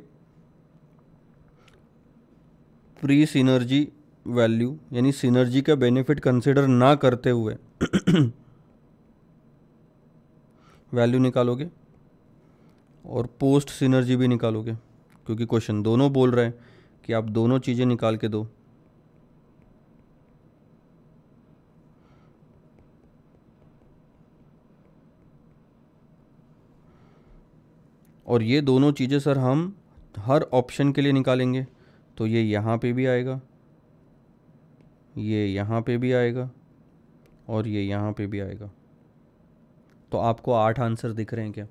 Speaker 1: प्री सिनर्जी वैल्यू यानी सिनर्जी का बेनिफिट कंसिडर ना करते हुए वैल्यू निकालोगे और पोस्ट सिनर्जी भी निकालोगे क्योंकि क्वेश्चन दोनों बोल रहे हैं कि आप दोनों चीज़ें निकाल के दो और ये दोनों चीज़ें सर हम हर ऑप्शन के लिए निकालेंगे तो ये यहाँ पे भी आएगा ये यहाँ पे भी आएगा और ये यहाँ पे भी आएगा तो आपको आठ आंसर दिख रहे हैं क्या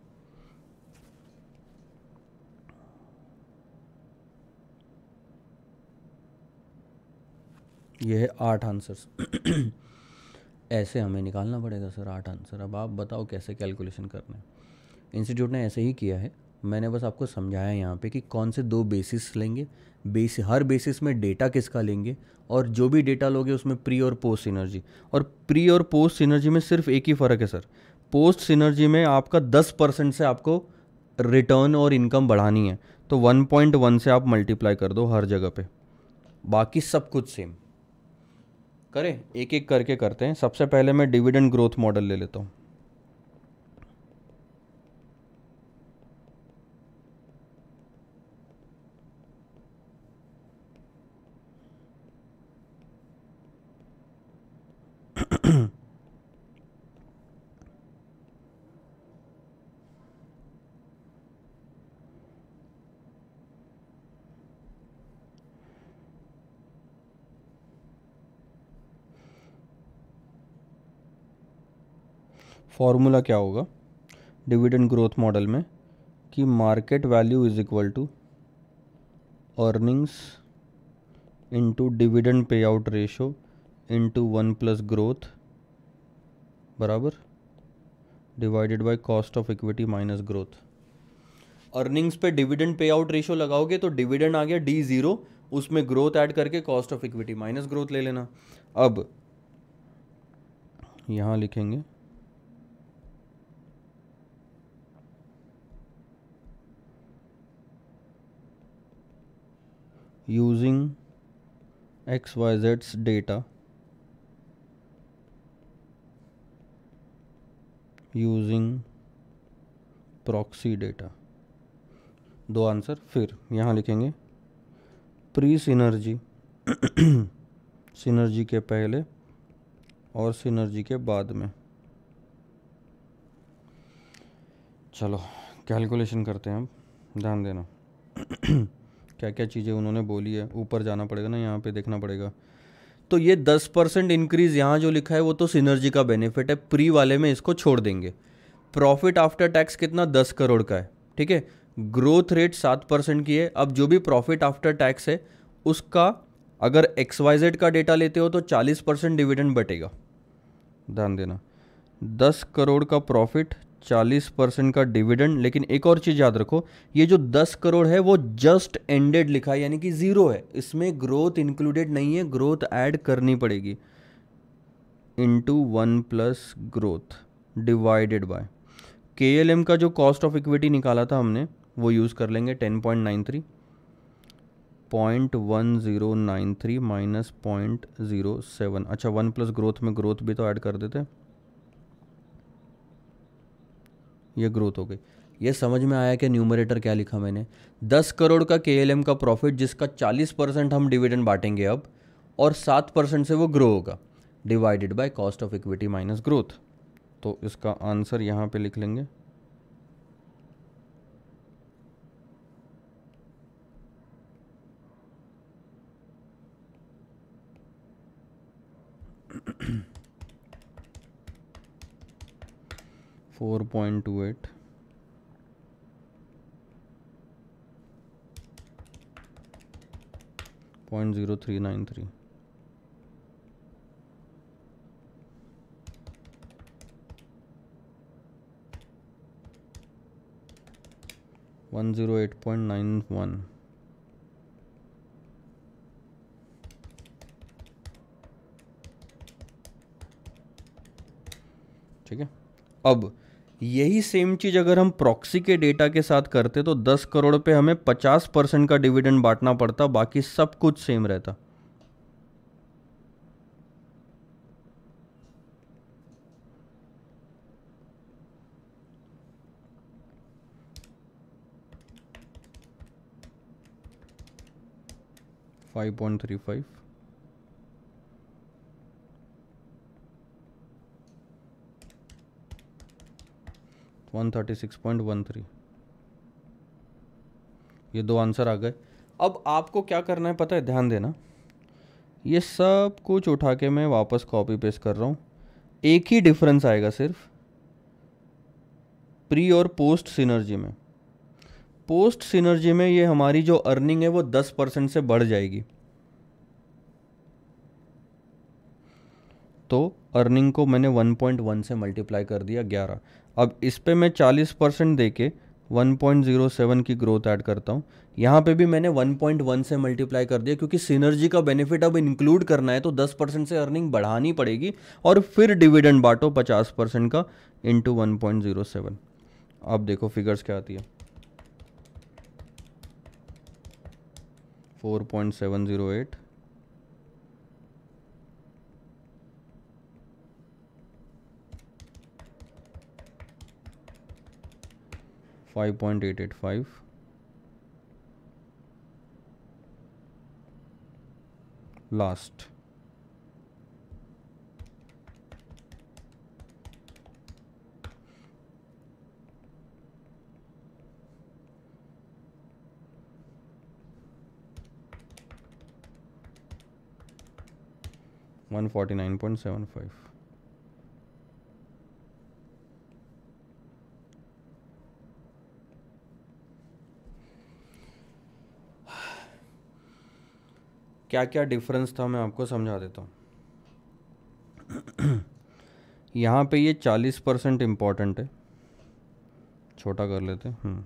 Speaker 1: ये है आठ आंसर्स ऐसे हमें निकालना पड़ेगा सर आठ आंसर अब आप बताओ कैसे कैलकुलेशन करना है इंस्टीट्यूट ने ऐसे ही किया है मैंने बस आपको समझाया यहाँ पे कि कौन से दो बेसिस लेंगे बेस हर बेसिस में डेटा किसका लेंगे और जो भी डेटा लोगे उसमें प्री और पोस्ट सिनर्जी और प्री और पोस्ट सिनर्जी में सिर्फ एक ही फ़र्क है सर पोस्ट सिनर्जी में आपका दस परसेंट से आपको रिटर्न और इनकम बढ़ानी है तो वन पॉइंट वन से आप मल्टीप्लाई कर दो हर जगह पे बाकी सब कुछ सेम करें एक एक करके करते हैं सबसे पहले मैं डिविडेंड ग्रोथ मॉडल ले लेता हूँ फॉर्मूला क्या होगा डिविडेंड ग्रोथ मॉडल में कि market value is equal to earnings into dividend pay out ratio into one plus growth बराबर divided by cost of equity minus growth earnings पे डिविडेंड पे आउट रेशो लगाओगे तो dividend आ गया D zero उसमें growth add करके cost of equity minus growth ले लेना अब यहाँ लिखेंगे using xyz's data using proxy data दो आंसर फिर यहाँ लिखेंगे प्री सिनर्जी सिनर्जी के पहले और सिनर्जी के बाद में चलो कैलकुलेशन करते हैं हम ध्यान देना क्या क्या चीज़ें उन्होंने बोली है ऊपर जाना पड़ेगा ना यहाँ पे देखना पड़ेगा तो ये दस परसेंट इंक्रीज़ यहाँ जो लिखा है वो तो सिनर्जी का बेनिफिट है प्री वाले में इसको छोड़ देंगे प्रॉफिट आफ्टर टैक्स कितना दस करोड़ का है ठीक है ग्रोथ रेट सात परसेंट की है अब जो भी प्रॉफिट आफ्टर टैक्स है उसका अगर एक्स वाई जेड का डेटा लेते हो तो चालीस परसेंट डिविडेंड बटेगा ध्यान देना दस करोड़ का प्रॉफिट चालीस परसेंट का डिविडेंड लेकिन एक और चीज़ याद रखो ये जो दस करोड़ है वो जस्ट एंडेड लिखा है यानी कि ज़ीरो है इसमें ग्रोथ इंक्लूडेड नहीं है ग्रोथ ऐड करनी पड़ेगी into one plus growth divided by K L M का जो कॉस्ट ऑफ इक्विटी निकाला था हमने वो यूज़ कर लेंगे ten point nine three point one zero nine three minus point zero seven अच्छा वन प्लस ग्रोथ में ग्रोथ भी तो ऐड कर देते हैं ये ग्रोथ हो गई ये समझ में आया कि न्यूमरेटर क्या लिखा मैंने दस करोड़ का के का प्रॉफिट जिसका चालीस परसेंट हम डिविडेंड बांटेंगे अब और सात परसेंट से वो ग्रो होगा divided by cost of equity minus growth तो इसका आंसर यहाँ पे लिख लेंगे four point two eight point zero three nine three one zero eight point nine one ठीक है अब यही सेम चीज़ अगर हम प्रॉक्सी के डेटा के साथ करते तो 10 करोड़ पे हमें 50 परसेंट का डिविडेंड बांटना पड़ता बाकी सब कुछ सेम रहता five point three five 136.13 thirty six point one three ये दो आंसर आ गए अब आपको क्या करना है पता है ध्यान देना ये सब कुछ उठा के मैं वापस कॉपी पेस्ट कर रहा हूँ एक ही डिफरेंस आएगा सिर्फ प्री और पोस्ट सिनर्जी में पोस्ट सिनर्जी में ये हमारी जो अर्निंग है वो दस परसेंट से बढ़ जाएगी तो अर्निंग को मैंने वन पॉइंट वन से मल्टीप्लाई कर दिया ग्यारह अब इस पर मैं 40 परसेंट दे के सेवन की ग्रोथ ऐड करता हूँ यहाँ पे भी मैंने 1.1 से मल्टीप्लाई कर दिया क्योंकि सिनर्जी का बेनिफिट अब इंक्लूड करना है तो 10 परसेंट से अर्निंग बढ़ानी पड़ेगी और फिर डिविडेंड बांटो 50 परसेंट का इंटू वन अब देखो फिगर्स क्या आती है 4.708 5.885 last one forty nine point seven five क्या क्या डिफरेंस था मैं आपको समझा देता हूँ यहाँ पे ये चालीस परसेंट इम्पॉर्टेंट है छोटा कर लेते हैं हम्म।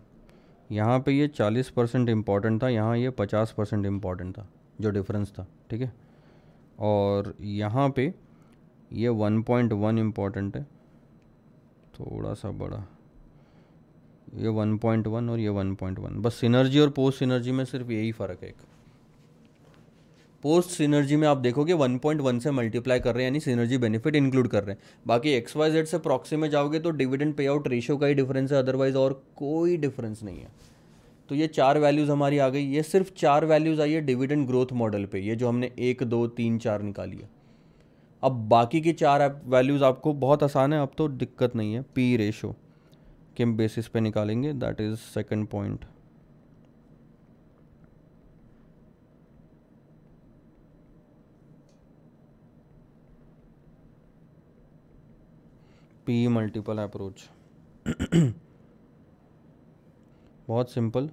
Speaker 1: यहाँ पे ये चालीस परसेंट इम्पॉर्टेंट था यहाँ ये पचास परसेंट इम्पॉर्टेंट था जो डिफरेंस था ठीक है और यहाँ पे ये वन पॉइंट वन इम्पॉर्टेंट है थोड़ा सा बड़ा ये वन पॉइंट वन और ये वन पॉइंट वन बस सिनर्जी और पोस्ट सिनर्जी में सिर्फ यही फ़र्क है एक पोस्ट सिनर्जी में आप देखोगे 1.1 से मल्टीप्लाई कर रहे हैं यानी सिनर्जी बेनिफिट इंक्लूड कर रहे हैं बाकी एक्स वाई जेड से प्रॉक्सी में जाओगे तो डिविडेंड पे आउट रेशियो का ही डिफरेंस है अदरवाइज और कोई डिफरेंस नहीं है तो ये चार वैल्यूज़ हमारी आ गई ये सिर्फ चार वैल्यूज़ आई है डिविडेंड ग्रोथ मॉडल पर ये जो हमने एक दो तीन चार निकाली है अब बाकी की चार वैल्यूज़ आपको बहुत आसान है अब तो दिक्कत नहीं है पी रेशो किम बेसिस पे निकालेंगे that is second point P multiple approach बहुत simple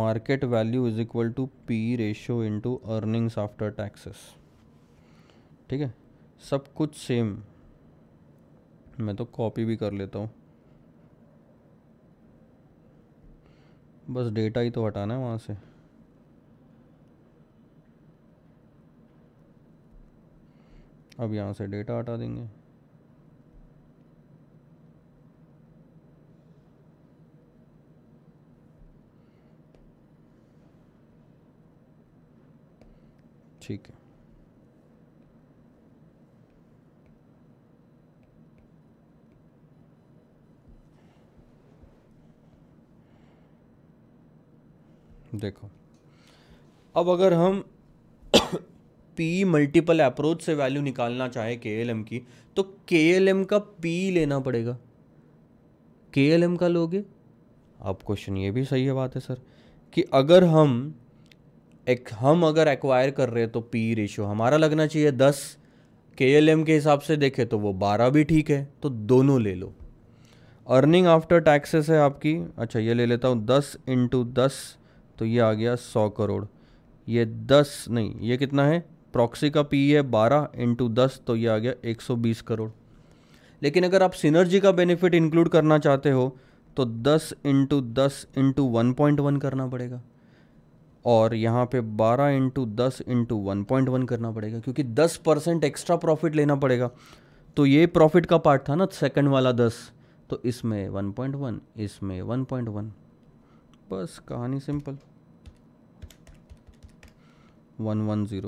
Speaker 1: market value is equal to P ratio into earnings after taxes ठीक है सब कुछ सेम मैं तो कॉपी भी कर लेता हूँ बस डेटा ही तो हटाना है वहाँ से अब यहाँ से डेटा हटा देंगे ठीक है देखो अब अगर हम पी मल्टीपल अप्रोच से वैल्यू निकालना चाहे के की तो के का पी लेना पड़ेगा के का लोगे अब क्वेश्चन ये भी सही है बात है सर कि अगर हम एक हम अगर एक्वायर कर रहे हैं तो पी रेशो हमारा लगना चाहिए दस के एल एम के हिसाब से देखें तो वो बारह भी ठीक है तो दोनों ले लो अर्निंग आफ्टर टैक्सेस है आपकी अच्छा ये ले लेता हूँ दस इंटू दस तो ये आ गया सौ करोड़ ये दस नहीं ये कितना है प्रॉक्सी का पी है बारह इंटू दस तो ये आ गया एक सौ बीस करोड़ लेकिन अगर आप सिनर्जी का बेनिफिट इंक्लूड करना चाहते हो तो दस इंटू दस इंटू वन पॉइंट वन करना पड़ेगा और यहाँ पे 12 इंटू दस इंटू वन पॉइंट वन करना पड़ेगा क्योंकि 10 परसेंट एक्स्ट्रा प्रॉफिट लेना पड़ेगा तो ये प्रॉफिट का पार्ट था ना सेकंड वाला 10 तो इसमें 1.1 इसमें 1.1 बस कहानी सिंपल 110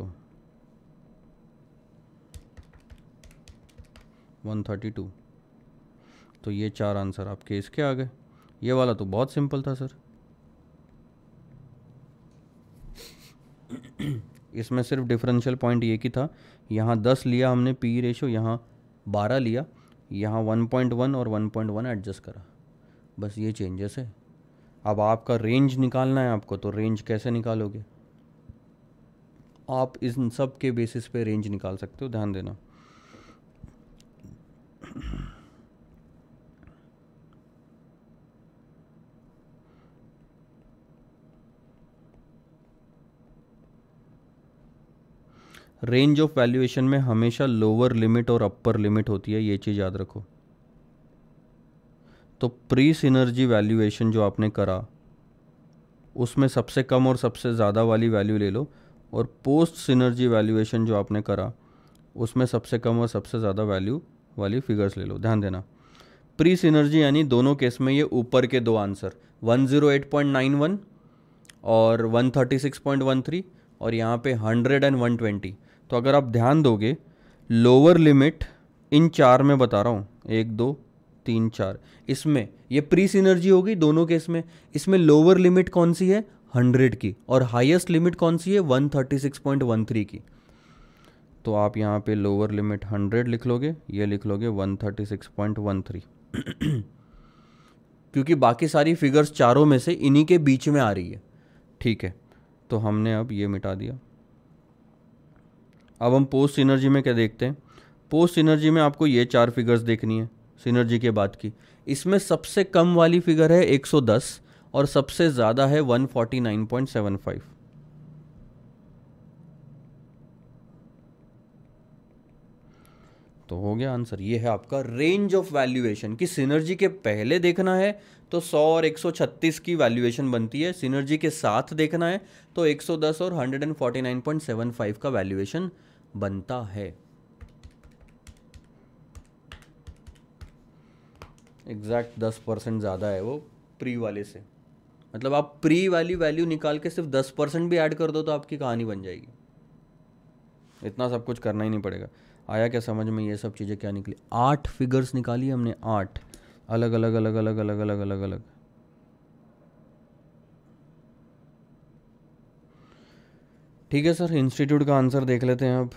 Speaker 1: 132 तो ये चार आंसर आपके इसके आ गए ये वाला तो बहुत सिंपल था सर इसमें सिर्फ डिफरेंशियल पॉइंट ये की था यहाँ दस लिया हमने पी रेशो e यहाँ बारह लिया यहाँ वन पॉइंट वन और वन पॉइंट वन एडजस्ट करा बस ये चेंजेस है अब आपका रेंज निकालना है आपको तो रेंज कैसे निकालोगे आप इन सब के बेसिस पे रेंज निकाल सकते हो ध्यान देना रेंज ऑफ वैल्यूएशन में हमेशा लोअर लिमिट और अपर लिमिट होती है ये चीज़ याद रखो तो प्री सिनर्जी वैल्यूएशन जो आपने करा उसमें सबसे कम और सबसे ज़्यादा वाली वैल्यू ले लो और पोस्ट सिनर्जी वैल्यूएशन जो आपने करा उसमें सबसे कम और सबसे ज़्यादा वैल्यू वाली फिगर्स ले लो ध्यान देना प्री सिनर्जी यानी दोनों केस में ये ऊपर के दो आंसर 108.91 और 136.13 और यहाँ पे 100 एंड 120 तो अगर आप ध्यान दोगे लोअर लिमिट इन चार में बता रहा हूँ एक दो तीन चार इसमें ये प्री सिनर्जी होगी दोनों केस में इसमें लोअर लिमिट कौन सी है हंड्रेड की और हाईएस्ट लिमिट कौन सी है one thirty six point one three की तो आप यहाँ पे लोअर लिमिट हंड्रेड लिख लोगे ये लिख लोगे one thirty six point one three क्योंकि बाकी सारी फिगर्स चारों में से इन्हीं के बीच में आ रही है ठीक है तो हमने अब ये मिटा दिया अब हम पोस्ट सिनर्जी में क्या देखते हैं पोस्ट सिनर्जी में आपको ये चार फिगर्स देखनी है सिनर्जी के बाद की इसमें सबसे कम वाली फिगर है 110 और सबसे ज़्यादा है 149.75 तो हो गया आंसर ये है आपका रेंज ऑफ वैल्यूएशन कि सिनर्जी के पहले देखना है तो 100 और 136 की वैल्यूएशन बनती है सिनर्जी के साथ देखना है तो 110 और 149.75 का वैल्यूएशन बनता है एग्जैक्ट दस परसेंट ज़्यादा है वो प्री वाले से मतलब आप प्री वाली वैल्यू निकाल के सिर्फ दस परसेंट भी ऐड कर दो तो आपकी कहानी बन जाएगी इतना सब कुछ करना ही नहीं पड़ेगा आया क्या समझ में ये सब चीज़ें क्या निकली आठ फिगर्स निकाली हमने आठ अलग अलग अलग अलग अलग अलग अलग अलग ठीक है सर इंस्टीट्यूट का आंसर देख लेते हैं अब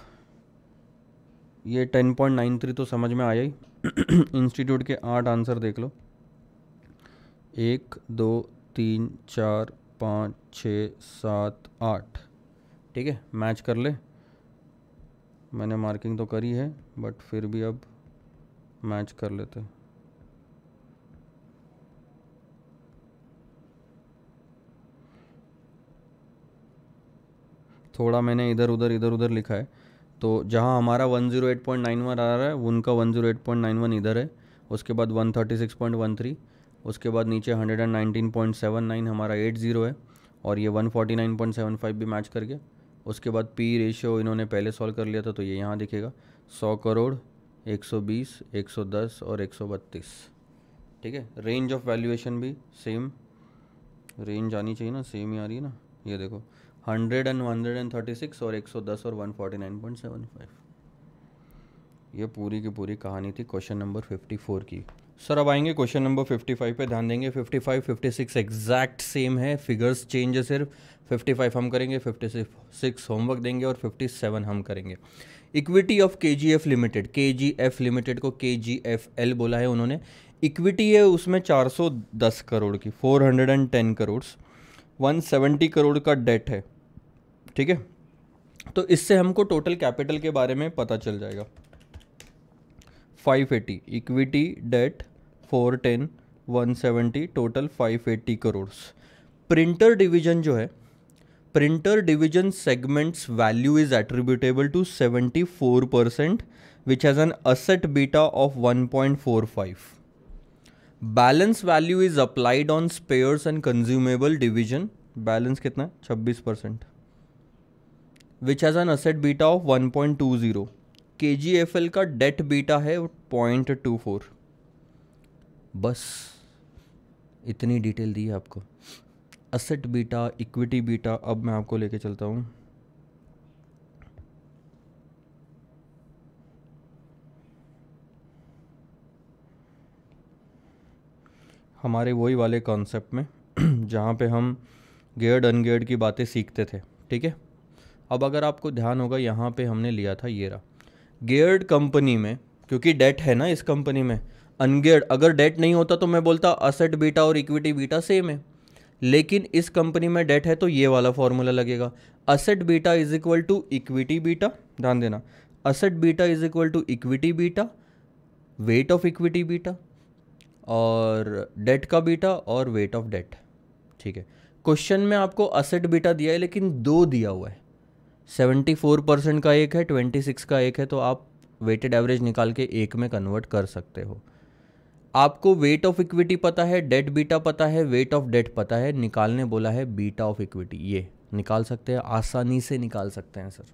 Speaker 1: ये टेन पॉइंट नाइन थ्री तो समझ में आया ही इंस्टीट्यूट के आठ आंसर देख लो एक दो तीन चार पाँच छ सात आठ ठीक है मैच कर ले मैंने मार्किंग तो करी है बट फिर भी अब मैच कर लेते हैं थोड़ा मैंने इधर उधर इधर उधर लिखा है तो जहाँ हमारा 108.91 आ रहा है उनका 108.91 इधर है उसके बाद 136.13 उसके बाद नीचे 119.79 हमारा 80 है और ये 149.75 भी मैच कर गया उसके बाद पी रेशियो इन्होंने पहले सॉल्व कर लिया था तो ये यहाँ दिखेगा 100 करोड़ 120, 110 और 132 ठीक है रेंज ऑफ वैल्यूएशन भी सेम रेंज आनी चाहिए ना सेम ही आ रही है ना ये देखो hundred and hundred and thirty six और एक सौ दस और one forty nine point seven five ये पूरी की पूरी कहानी थी क्वेश्चन नंबर फिफ्टी फोर की सर अब आएंगे क्वेश्चन नंबर फिफ्टी फाइव पे ध्यान देंगे fifty five fifty six exact same है फिगर्स चेंज है सिर्फ फिफ्टी फाइव हम करेंगे फिफ्टी सिक्स होमवर्क देंगे और फिफ्टी सेवन हम करेंगे इक्विटी ऑफ के जी एफ लिमिटेड के जी एफ लिमिटेड को के जी एफ एल बोला है उन्होंने इक्विटी है उसमें चार सौ दस करोड़ की four hundred and ten crore one seventy crore का डेट है ठीक है तो इससे हमको टोटल कैपिटल के बारे में पता चल जाएगा 580 equity debt 410 170 total 580 crore printer division जो है printer division segments value is attributable to 74 percent which has an asset beta of 1.45 balance value is applied on spares and consumable division balance कितना छब्बीस percent which has an asset beta of 1.20 point two zero के G F L का debt beta है point two four बस इतनी detail दी है आपको asset beta equity beta अब मैं आपको लेके चलता हूँ हमारे वही वाले कॉन्सेप्ट में जहाँ पे हम गेयर्ड अनगेयर्ड की बातें सीखते थे ठीक है अब अगर आपको ध्यान होगा यहाँ पे हमने लिया था ये रहा गेयर्ड कंपनी में क्योंकि डेट है ना इस कंपनी में अनगेयर्ड अगर डेट नहीं होता तो मैं बोलता असेट बीटा और इक्विटी बीटा सेम है लेकिन इस कंपनी में डेट है तो ये वाला फॉर्मूला लगेगा asset beta is equal to equity beta ध्यान देना asset beta is equal to equity beta weight of equity beta और डेट का बीटा और वेट ऑफ डेट ठीक है क्वेश्चन में आपको असेट बीटा दिया है लेकिन दो दिया हुआ है सेवेंटी फोर परसेंट का एक है ट्वेंटी सिक्स का एक है तो आप वेटेड एवरेज निकाल के एक में कन्वर्ट कर सकते हो आपको वेट ऑफ इक्विटी पता है डेट बीटा पता है वेट ऑफ डेट पता है निकालने बोला है बीटा ऑफ इक्विटी ये निकाल सकते हैं आसानी से निकाल सकते हैं सर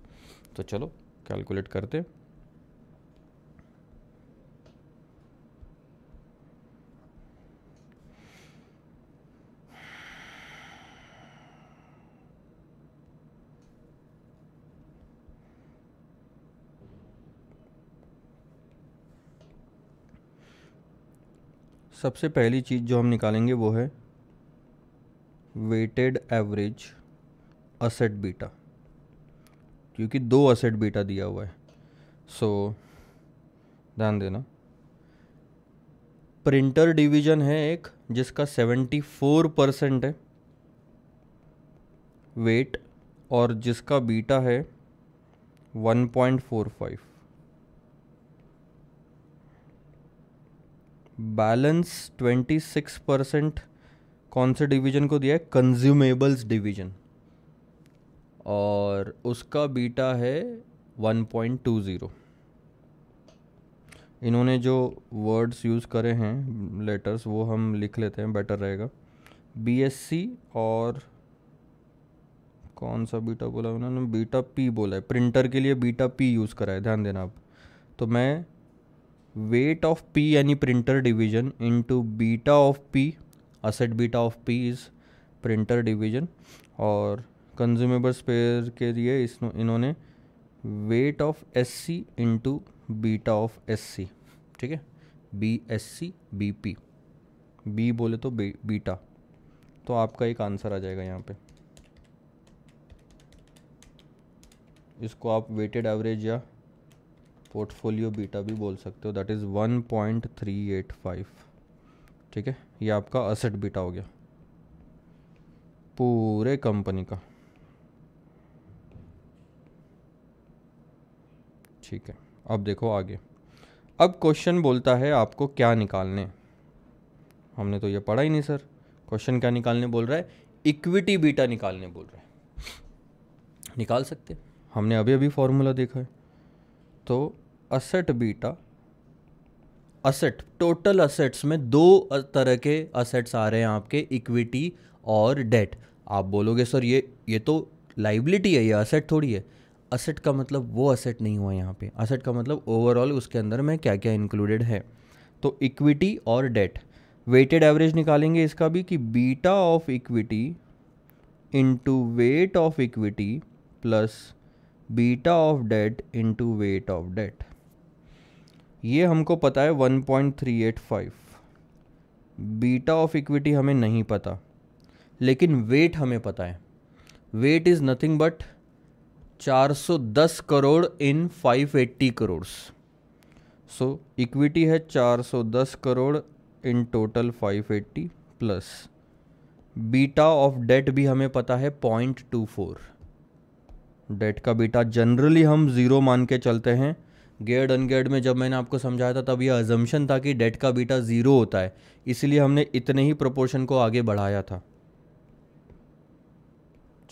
Speaker 1: तो चलो कैलकुलेट करते हैं सबसे पहली चीज़ जो हम निकालेंगे वो है वेटेड एवरेज असेट बीटा क्योंकि दो असेट बीटा दिया हुआ है सो so, ध्यान देना प्रिंटर डिवीजन है एक जिसका 74 परसेंट है वेट और जिसका बीटा है 1.45 बैलेंस 26 परसेंट कौन से डिवीजन को दिया है कंज्यूमेबल्स डिवीजन और उसका बीटा है 1.20 इन्होंने जो वर्ड्स यूज़ करे हैं लेटर्स वो हम लिख लेते हैं बेटर रहेगा बीएससी और कौन सा बीटा बोला उन्होंने बीटा पी बोला है प्रिंटर के लिए बीटा पी यूज़ करा है ध्यान देना आप तो मैं वेट ऑफ पी यानी printer division into beta of P asset beta of P is printer division और कंज्यूमेबल स्पेयर के लिए इस इन्होंने weight of S C into beta of S C ठीक है B S C B P B बोले तो बी, बीटा तो आपका एक आंसर आ जाएगा यहाँ पे इसको आप वेटेड एवरेज या पोर्टफोलियो बीटा भी बोल सकते हो that is one point three eight five ठीक है ये आपका असेट बीटा हो गया पूरे कंपनी का ठीक है अब देखो आगे अब क्वेश्चन बोलता है आपको क्या निकालने हमने तो ये पढ़ा ही नहीं सर क्वेश्चन क्या निकालने बोल रहा है इक्विटी बीटा निकालने बोल रहा है निकाल सकते हमने अभी अभी फॉर्मूला देखा है दोस्तों asset beta asset total assets में दो तरह के असेट्स आ रहे हैं आपके इक्विटी और डेट आप बोलोगे सर ये ये तो लाइबिलिटी है ये असेट थोड़ी है असेट का मतलब वो असेट नहीं हुआ यहाँ पे असेट का मतलब ओवरऑल उसके अंदर में क्या क्या इंक्लूडेड है तो इक्विटी और डेट वेटेड एवरेज निकालेंगे इसका भी कि beta of equity into weight of equity plus beta of debt into weight of debt ये हमको पता है 1.385 बीटा ऑफ इक्विटी हमें नहीं पता लेकिन वेट हमें पता है weight is nothing but 410 crore in 580 crore so equity है 410 crore in total 580 plus beta of debt भी हमें पता है पॉइंट टू फोर डेट का बीटा जनरली हम ज़ीरो मान के चलते हैं गेड अनगेड में जब मैंने आपको समझाया था तब यह अजम्पन था कि डेट का बीटा ज़ीरो होता है इसलिए हमने इतने ही प्रोपोर्शन को आगे बढ़ाया था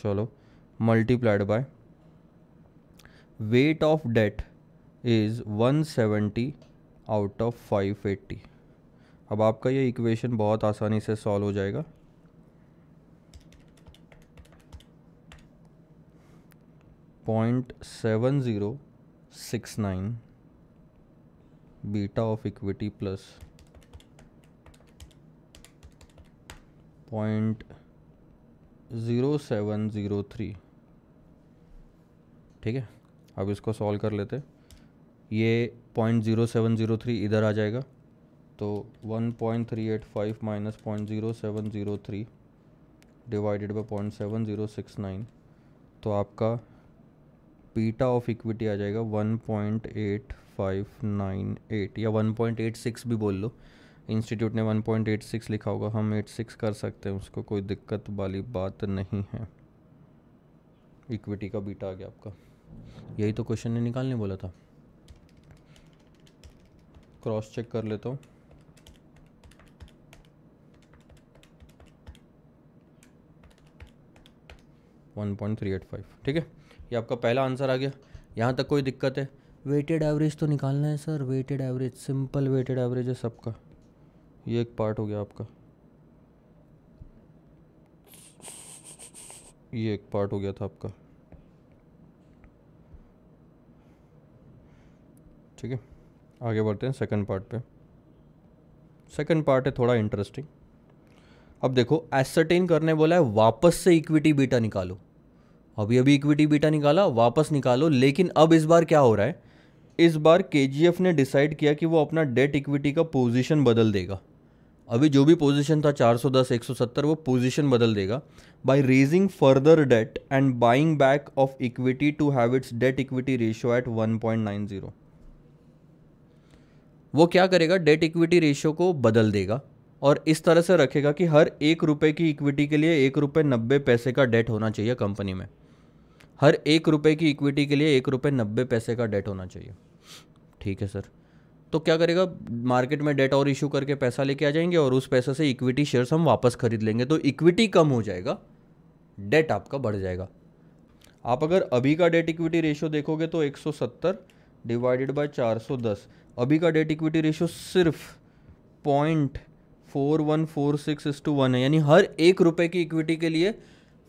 Speaker 1: चलो multiplied by weight of debt is 170 out of eighty अब आपका ये इक्वेशन बहुत आसानी से सॉल्व हो जाएगा point seven zero six nine beta of equity plus point zero seven zero three ठीक है अब इसको सॉल्व कर लेते ये point zero seven zero three इधर आ जाएगा तो one point three eight five minus point zero seven zero three divided by point seven zero six nine तो आपका बीटा ऑफ इक्विटी आ जाएगा 1.8598 या 1.86 भी बोल लो इंस्टीट्यूट ने 1.86 लिखा होगा हम 86 कर सकते हैं उसको कोई दिक्कत वाली बात नहीं है इक्विटी का बीटा आ गया आपका यही तो क्वेश्चन ने निकालने बोला था क्रॉस चेक कर लेता हूँ one point three eight five ठीक है ये आपका पहला आंसर आ गया यहाँ तक कोई दिक्कत है वेटेड एवरेज तो निकालना है sir weighted average simple weighted average है सबका ये एक पार्ट हो गया आपका ये एक पार्ट हो गया था आपका ठीक है आगे बढ़ते हैं सेकंड पार्ट पे सेकंड पार्ट है थोड़ा इंटरेस्टिंग अब देखो एसरटेन करने बोला है वापस से इक्विटी बीटा निकालो अभी अभी इक्विटी बीटा निकाला वापस निकालो लेकिन अब इस बार क्या हो रहा है इस बार के ने डिसाइड किया कि वो अपना डेट इक्विटी का पोजिशन बदल देगा अभी जो भी पोजिशन था 410 170 वो पोजिशन बदल देगा by raising further debt and buying back of equity to have its debt equity ratio at 1.90 वो क्या करेगा डेट इक्विटी रेशियो को बदल देगा और इस तरह से रखेगा कि हर एक रुपये की इक्विटी के लिए एक रुपये नब्बे पैसे का डेट होना चाहिए कंपनी में हर एक रुपये की इक्विटी के लिए एक रुपये नब्बे पैसे का डेट होना चाहिए ठीक है सर तो क्या करेगा मार्केट में डेट और इशू करके पैसा लेके आ जाएंगे और उस पैसे से इक्विटी शेयर्स हम वापस खरीद लेंगे तो इक्विटी कम हो जाएगा डेट आपका बढ़ जाएगा आप अगर अभी का डेट इक्विटी रेशियो देखोगे तो 170 डिवाइडेड बाय 410 अभी का डेट इक्विटी रेशियो सिर्फ point four one four six is to one है यानी हर एक रुपये की इक्विटी के लिए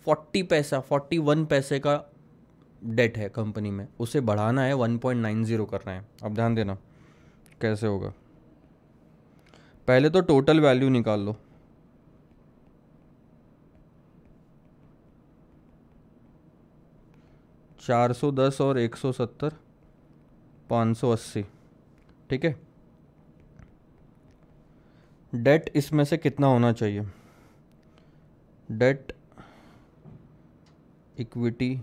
Speaker 1: 40 पैसा 41 पैसे का डेट है कंपनी में उसे बढ़ाना है 1.90 करना है अब ध्यान देना कैसे होगा पहले तो टोटल वैल्यू निकाल लो चार सौ दस और एक सौ सत्तर पाँच सौ अस्सी ठीक है डेट इसमें से कितना होना चाहिए डेट इक्विटी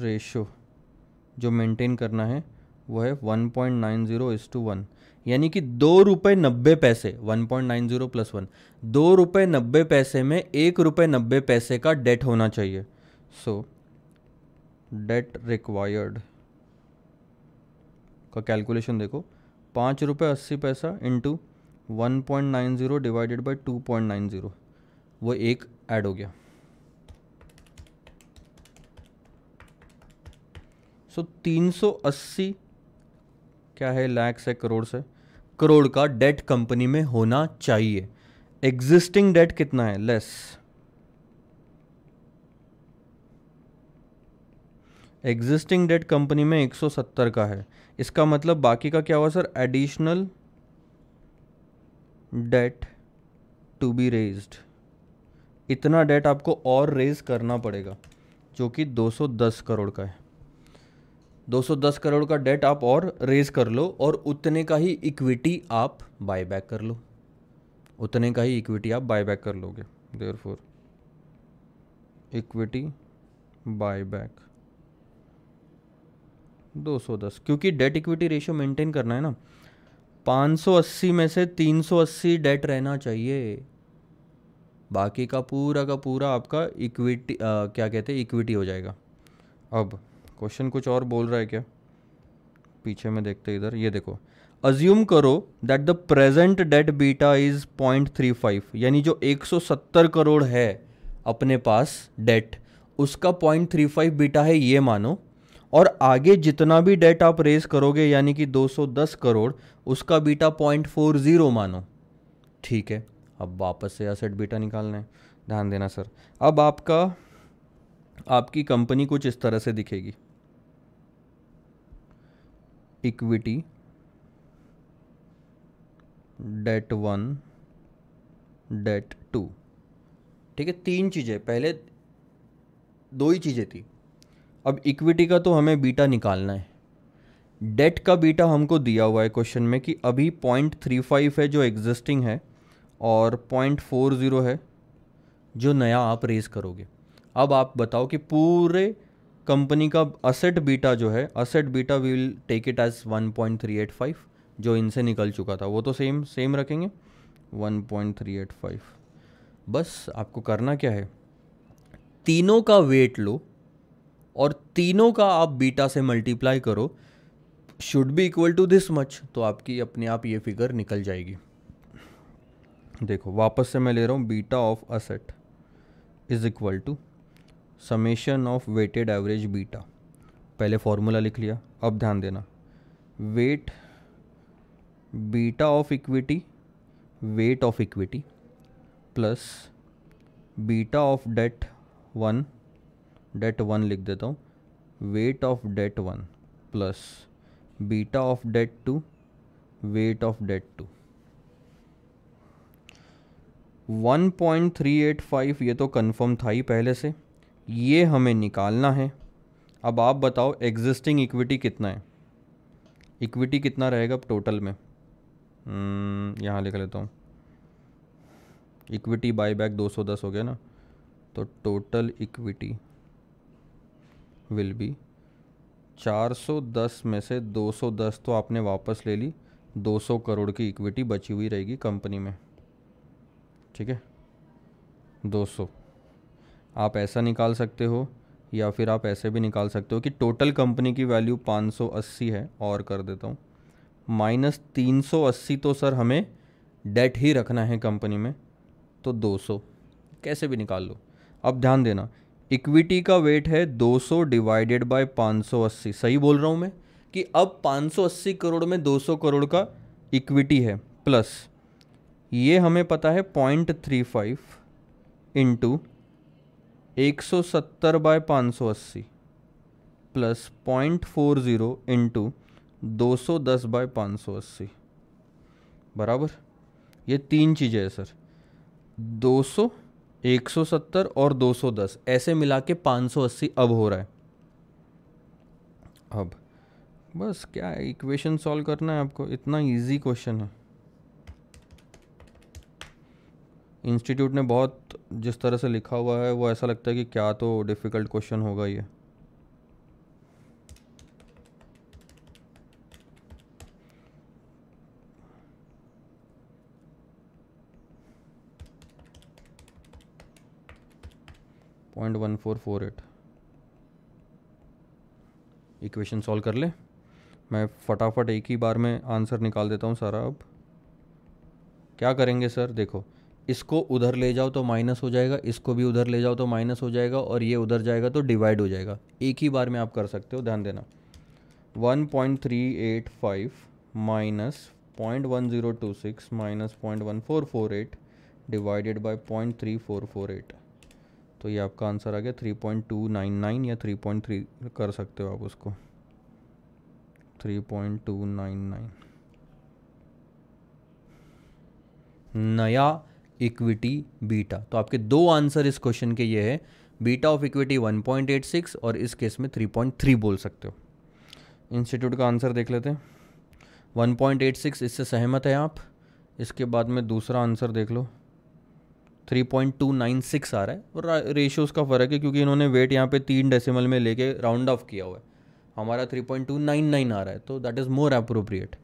Speaker 1: रेशो जो मेंटेन करना है वो है 1.90 point nine zero is to one यानी कि दो रुपये नब्बे पैसे one point nine zero plus one दो रुपये नब्बे पैसे में एक रुपये नब्बे पैसे का डेट होना चाहिए सो डेट रिक्वायर्ड का कैलकुलेशन देखो पाँच रुपये अस्सी पैसा into one point nine zero divided by two point nine zero वो एक ऐड हो गया सो so, 380 क्या है लाख से करोड़ से करोड़ का डेट कंपनी में होना चाहिए एग्जिस्टिंग डेट कितना है लेस एग्जिस्टिंग डेट कंपनी में 170 का है इसका मतलब बाकी का क्या हुआ sir additional debt to be raised इतना डेट आपको और रेज करना पड़ेगा जो कि 210 करोड़ का है 210 करोड़ का डेट आप और रेज कर लो और उतने का ही इक्विटी आप बाय बैक कर लो उतने का ही इक्विटी आप बाय बैक कर लोगे therefore equity buy back 210 क्योंकि डेट इक्विटी रेशियो मेंटेन करना है ना 580 में से 380 डेट रहना चाहिए बाकी का पूरा का पूरा आपका इक्विटी क्या कहते हैं इक्विटी हो जाएगा अब क्वेश्चन कुछ और बोल रहा है क्या पीछे में देखते इधर ये देखो अज्यूम करो that the present debt beta is point three five यानी जो 170 करोड़ है अपने पास डेट उसका पॉइंट थ्री फाइव बीटा है ये मानो और आगे जितना भी डेट आप रेज करोगे यानी कि 210 करोड़ उसका बीटा पॉइंट फोर ज़ीरो मानो ठीक है अब वापस से असेट बीटा निकालना है ध्यान देना सर अब आपका आपकी कंपनी कुछ इस तरह से दिखेगी equity debt one debt two ठीक है तीन चीज़ें पहले दो ही चीज़ें थी अब इक्विटी का तो हमें बीटा निकालना है डेट का बीटा हमको दिया हुआ है क्वेश्चन में कि अभी पॉइंट थ्री फाइव है जो एग्जिस्टिंग है और पॉइंट फोर ज़ीरो है जो नया आप रेज करोगे अब आप बताओ कि पूरे कंपनी का असेट बीटा जो है asset beta we will take it as 1.385 जो इनसे निकल चुका था वो तो सेम सेम रखेंगे 1.385 बस आपको करना क्या है तीनों का वेट लो और तीनों का आप बीटा से मल्टीप्लाई करो should be equal to this much तो आपकी अपने आप ये फिगर निकल जाएगी देखो वापस से मैं ले रहा हूँ beta of asset is equal to summation of weighted average beta पहले फॉर्मूला लिख लिया अब ध्यान देना weight beta of equity weight of equity plus beta of debt one debt one लिख देता हूँ weight of debt one plus beta of debt two weight of debt two 1.385 ये तो कंफर्म था ही पहले से ये हमें निकालना है अब आप बताओ एग्जिस्टिंग इक्विटी कितना है इक्विटी कितना रहेगा अब टोटल में hmm, यहाँ लिख लेता हूँ इक्विटी बाई बैक दो सौ दस हो गया ना तो टोटल इक्विटी विल बी चार सौ दस में से दो सौ दस तो आपने वापस ले ली दो सौ करोड़ की इक्विटी बची हुई रहेगी कंपनी में ठीक है दो सौ आप ऐसा निकाल सकते हो या फिर आप ऐसे भी निकाल सकते हो कि टोटल कंपनी की वैल्यू 580 है और कर देता हूँ माइनस 380 तो सर हमें डेट ही रखना है कंपनी में तो 200 कैसे भी निकाल लो अब ध्यान देना इक्विटी का वेट है 200 डिवाइडेड बाय 580 सही बोल रहा हूँ मैं कि अब 580 करोड़ में 200 करोड़ का इक्विटी है प्लस ये हमें पता है पॉइंट थ्री फाइव इंटू एक सौ सत्तर बाय पाँच सौ अस्सी plus point four zero into दो सौ दस बाय पाँच सौ अस्सी बराबर ये तीन चीज़ें हैं सर दो सौ एक सौ सत्तर और दो सौ दस ऐसे मिला के पाँच सौ अस्सी अब हो रहा है अब बस क्या इक्वेशन सॉल्व करना है आपको इतना इजी क्वेश्चन है इंस्टीट्यूट ने बहुत जिस तरह से लिखा हुआ है वो ऐसा लगता है कि क्या तो डिफ़िकल्ट क्वेश्चन होगा ये point one four four eight equation solve कर ले मैं फटाफट एक ही बार में आंसर निकाल देता हूँ सारा अब क्या करेंगे सर देखो इसको उधर ले जाओ तो माइनस हो जाएगा इसको भी उधर ले जाओ तो माइनस हो जाएगा और ये उधर जाएगा तो डिवाइड हो जाएगा एक ही बार में आप कर सकते हो ध्यान देना 1.385 minus point one zero two six minus point one four four eight divided by point three four four eight तो ये आपका आंसर आ गया three point two nine nine या थ्री पॉइंट थ्री कर सकते हो आप उसको three point two nine nine नया इक्विटी बीटा तो आपके दो आंसर इस क्वेश्चन के ये है बीटा ऑफ इक्विटी 1.86 और इस केस में 3.3 बोल सकते हो इंस्टीट्यूट का आंसर देख लेते हैं 1.86 इससे सहमत है आप इसके बाद में दूसरा आंसर देख लो 3.296 आ रहा है और रेशियोज़ का फ़र्क है क्योंकि इन्होंने वेट यहाँ पे तीन डेसिमल में लेके राउंड ऑफ किया हुआ है हमारा 3.299 आ रहा है तो दैट इज़ मोर अप्रोप्रिएट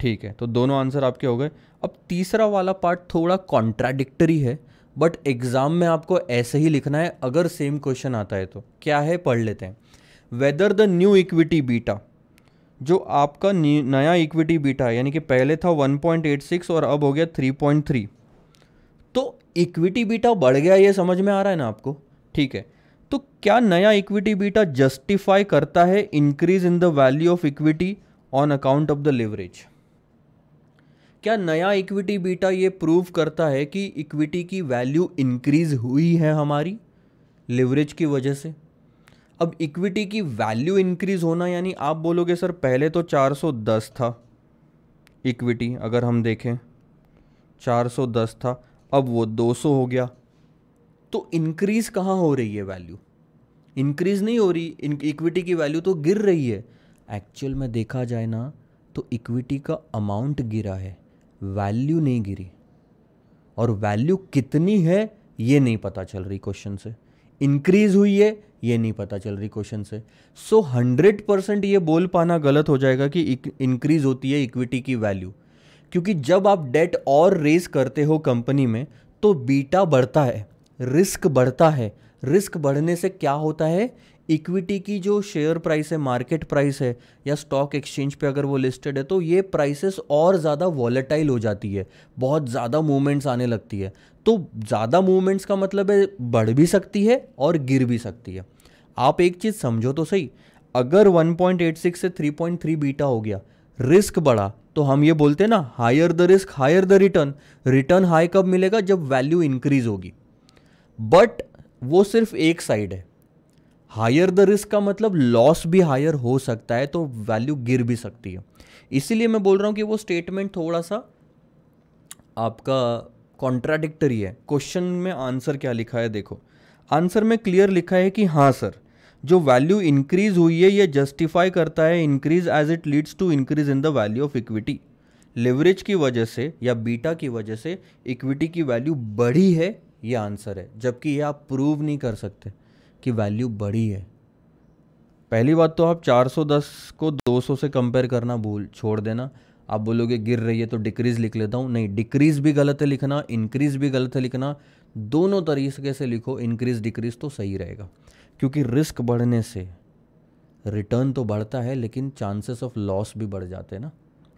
Speaker 1: ठीक है तो दोनों आंसर आपके हो गए अब तीसरा वाला पार्ट थोड़ा कॉन्ट्राडिक्टरी है बट एग्ज़ाम में आपको ऐसे ही लिखना है अगर सेम क्वेश्चन आता है तो क्या है पढ़ लेते हैं whether the new equity beta जो आपका नया इक्विटी बीटा यानी कि पहले था 1.86 और अब हो गया 3.3 तो इक्विटी बीटा बढ़ गया ये समझ में आ रहा है ना आपको ठीक है तो क्या नया इक्विटी बीटा जस्टिफाई करता है increase in the value of equity on account of the leverage क्या नया इक्विटी बीटा ये प्रूव करता है कि इक्विटी की वैल्यू इंक्रीज हुई है हमारी लिवरेज की वजह से अब इक्विटी की वैल्यू इंक्रीज होना यानी आप बोलोगे सर पहले तो 410 था इक्विटी अगर हम देखें 410 था अब वो 200 हो गया तो इंक्रीज कहाँ हो रही है वैल्यू इंक्रीज नहीं हो रही इक्विटी की वैल्यू तो गिर रही है एक्चुअल में देखा जाए ना तो इक्विटी का अमाउंट गिरा है वैल्यू नहीं गिरी और वैल्यू कितनी है ये नहीं पता चल रही क्वेश्चन से इंक्रीज हुई है ये नहीं पता चल रही क्वेश्चन से सो हंड्रेड परसेंट ये बोल पाना गलत हो जाएगा कि इंक्रीज होती है इक्विटी की वैल्यू क्योंकि जब आप डेट और रेज करते हो कंपनी में तो बीटा बढ़ता है रिस्क बढ़ता है रिस्क बढ़ने से क्या होता है इक्विटी की जो शेयर प्राइस है मार्केट प्राइस है या स्टॉक एक्सचेंज पे अगर वो लिस्टेड है तो ये प्राइसेस और ज़्यादा वॉलेटाइल हो जाती है बहुत ज़्यादा मूवमेंट्स आने लगती है तो ज़्यादा मूवमेंट्स का मतलब है बढ़ भी सकती है और गिर भी सकती है आप एक चीज़ समझो तो सही अगर 1.86 से 3.3 बीटा हो गया रिस्क बढ़ा तो हम ये बोलते हैं ना higher the risk higher the return return high कब मिलेगा जब वैल्यू इंक्रीज होगी बट वो सिर्फ एक साइड है हायर द रिस्क का मतलब लॉस भी हायर हो सकता है तो वैल्यू गिर भी सकती है इसीलिए मैं बोल रहा हूँ कि वो स्टेटमेंट थोड़ा सा आपका कॉन्ट्राडिक्टरी है क्वेश्चन में आंसर क्या लिखा है देखो आंसर में क्लियर लिखा है कि हाँ सर जो वैल्यू इंक्रीज हुई है यह जस्टिफाई करता है increase as it leads to increase in the value of equity leverage की वजह से या बीटा की वजह से इक्विटी की वैल्यू बढ़ी है यह आंसर है जबकि ये आप प्रूव नहीं कर सकते की वैल्यू बढ़ी है पहली बात तो आप 410 को 200 से कंपेयर करना भूल छोड़ देना आप बोलोगे गिर रही है तो डिक्रीज़ लिख लेता हूँ नहीं डिक्रीज़ भी गलत है लिखना इंक्रीज़ भी गलत है लिखना दोनों तरीके से लिखो इंक्रीज़ डिक्रीज़ तो सही रहेगा क्योंकि रिस्क बढ़ने से रिटर्न तो बढ़ता है लेकिन चांसेस ऑफ लॉस भी बढ़ जाते हैं ना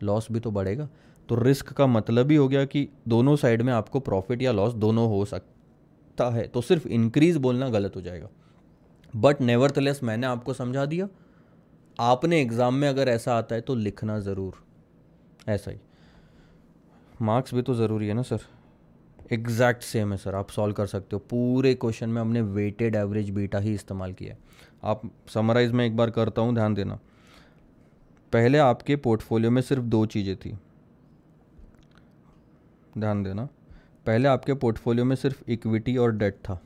Speaker 1: लॉस भी तो बढ़ेगा तो रिस्क का मतलब ही हो गया कि दोनों साइड में आपको प्रॉफिट या लॉस दोनों हो सकता है तो सिर्फ इंक्रीज़ बोलना गलत हो जाएगा बट नेवर तलेस मैंने आपको समझा दिया आपने एग्ज़ाम में अगर ऐसा आता है तो लिखना ज़रूर ऐसा ही मार्क्स भी तो ज़रूरी है ना सर एग्जैक्ट सेम है सर आप सॉल्व कर सकते हो पूरे क्वेश्चन में हमने वेटेड एवरेज बीटा ही इस्तेमाल किया है आप समराइज में एक बार करता हूँ ध्यान देना पहले आपके पोर्टफोलियो में सिर्फ दो चीज़ें थी ध्यान देना पहले आपके पोर्टफोलियो में सिर्फ इक्विटी और डेट था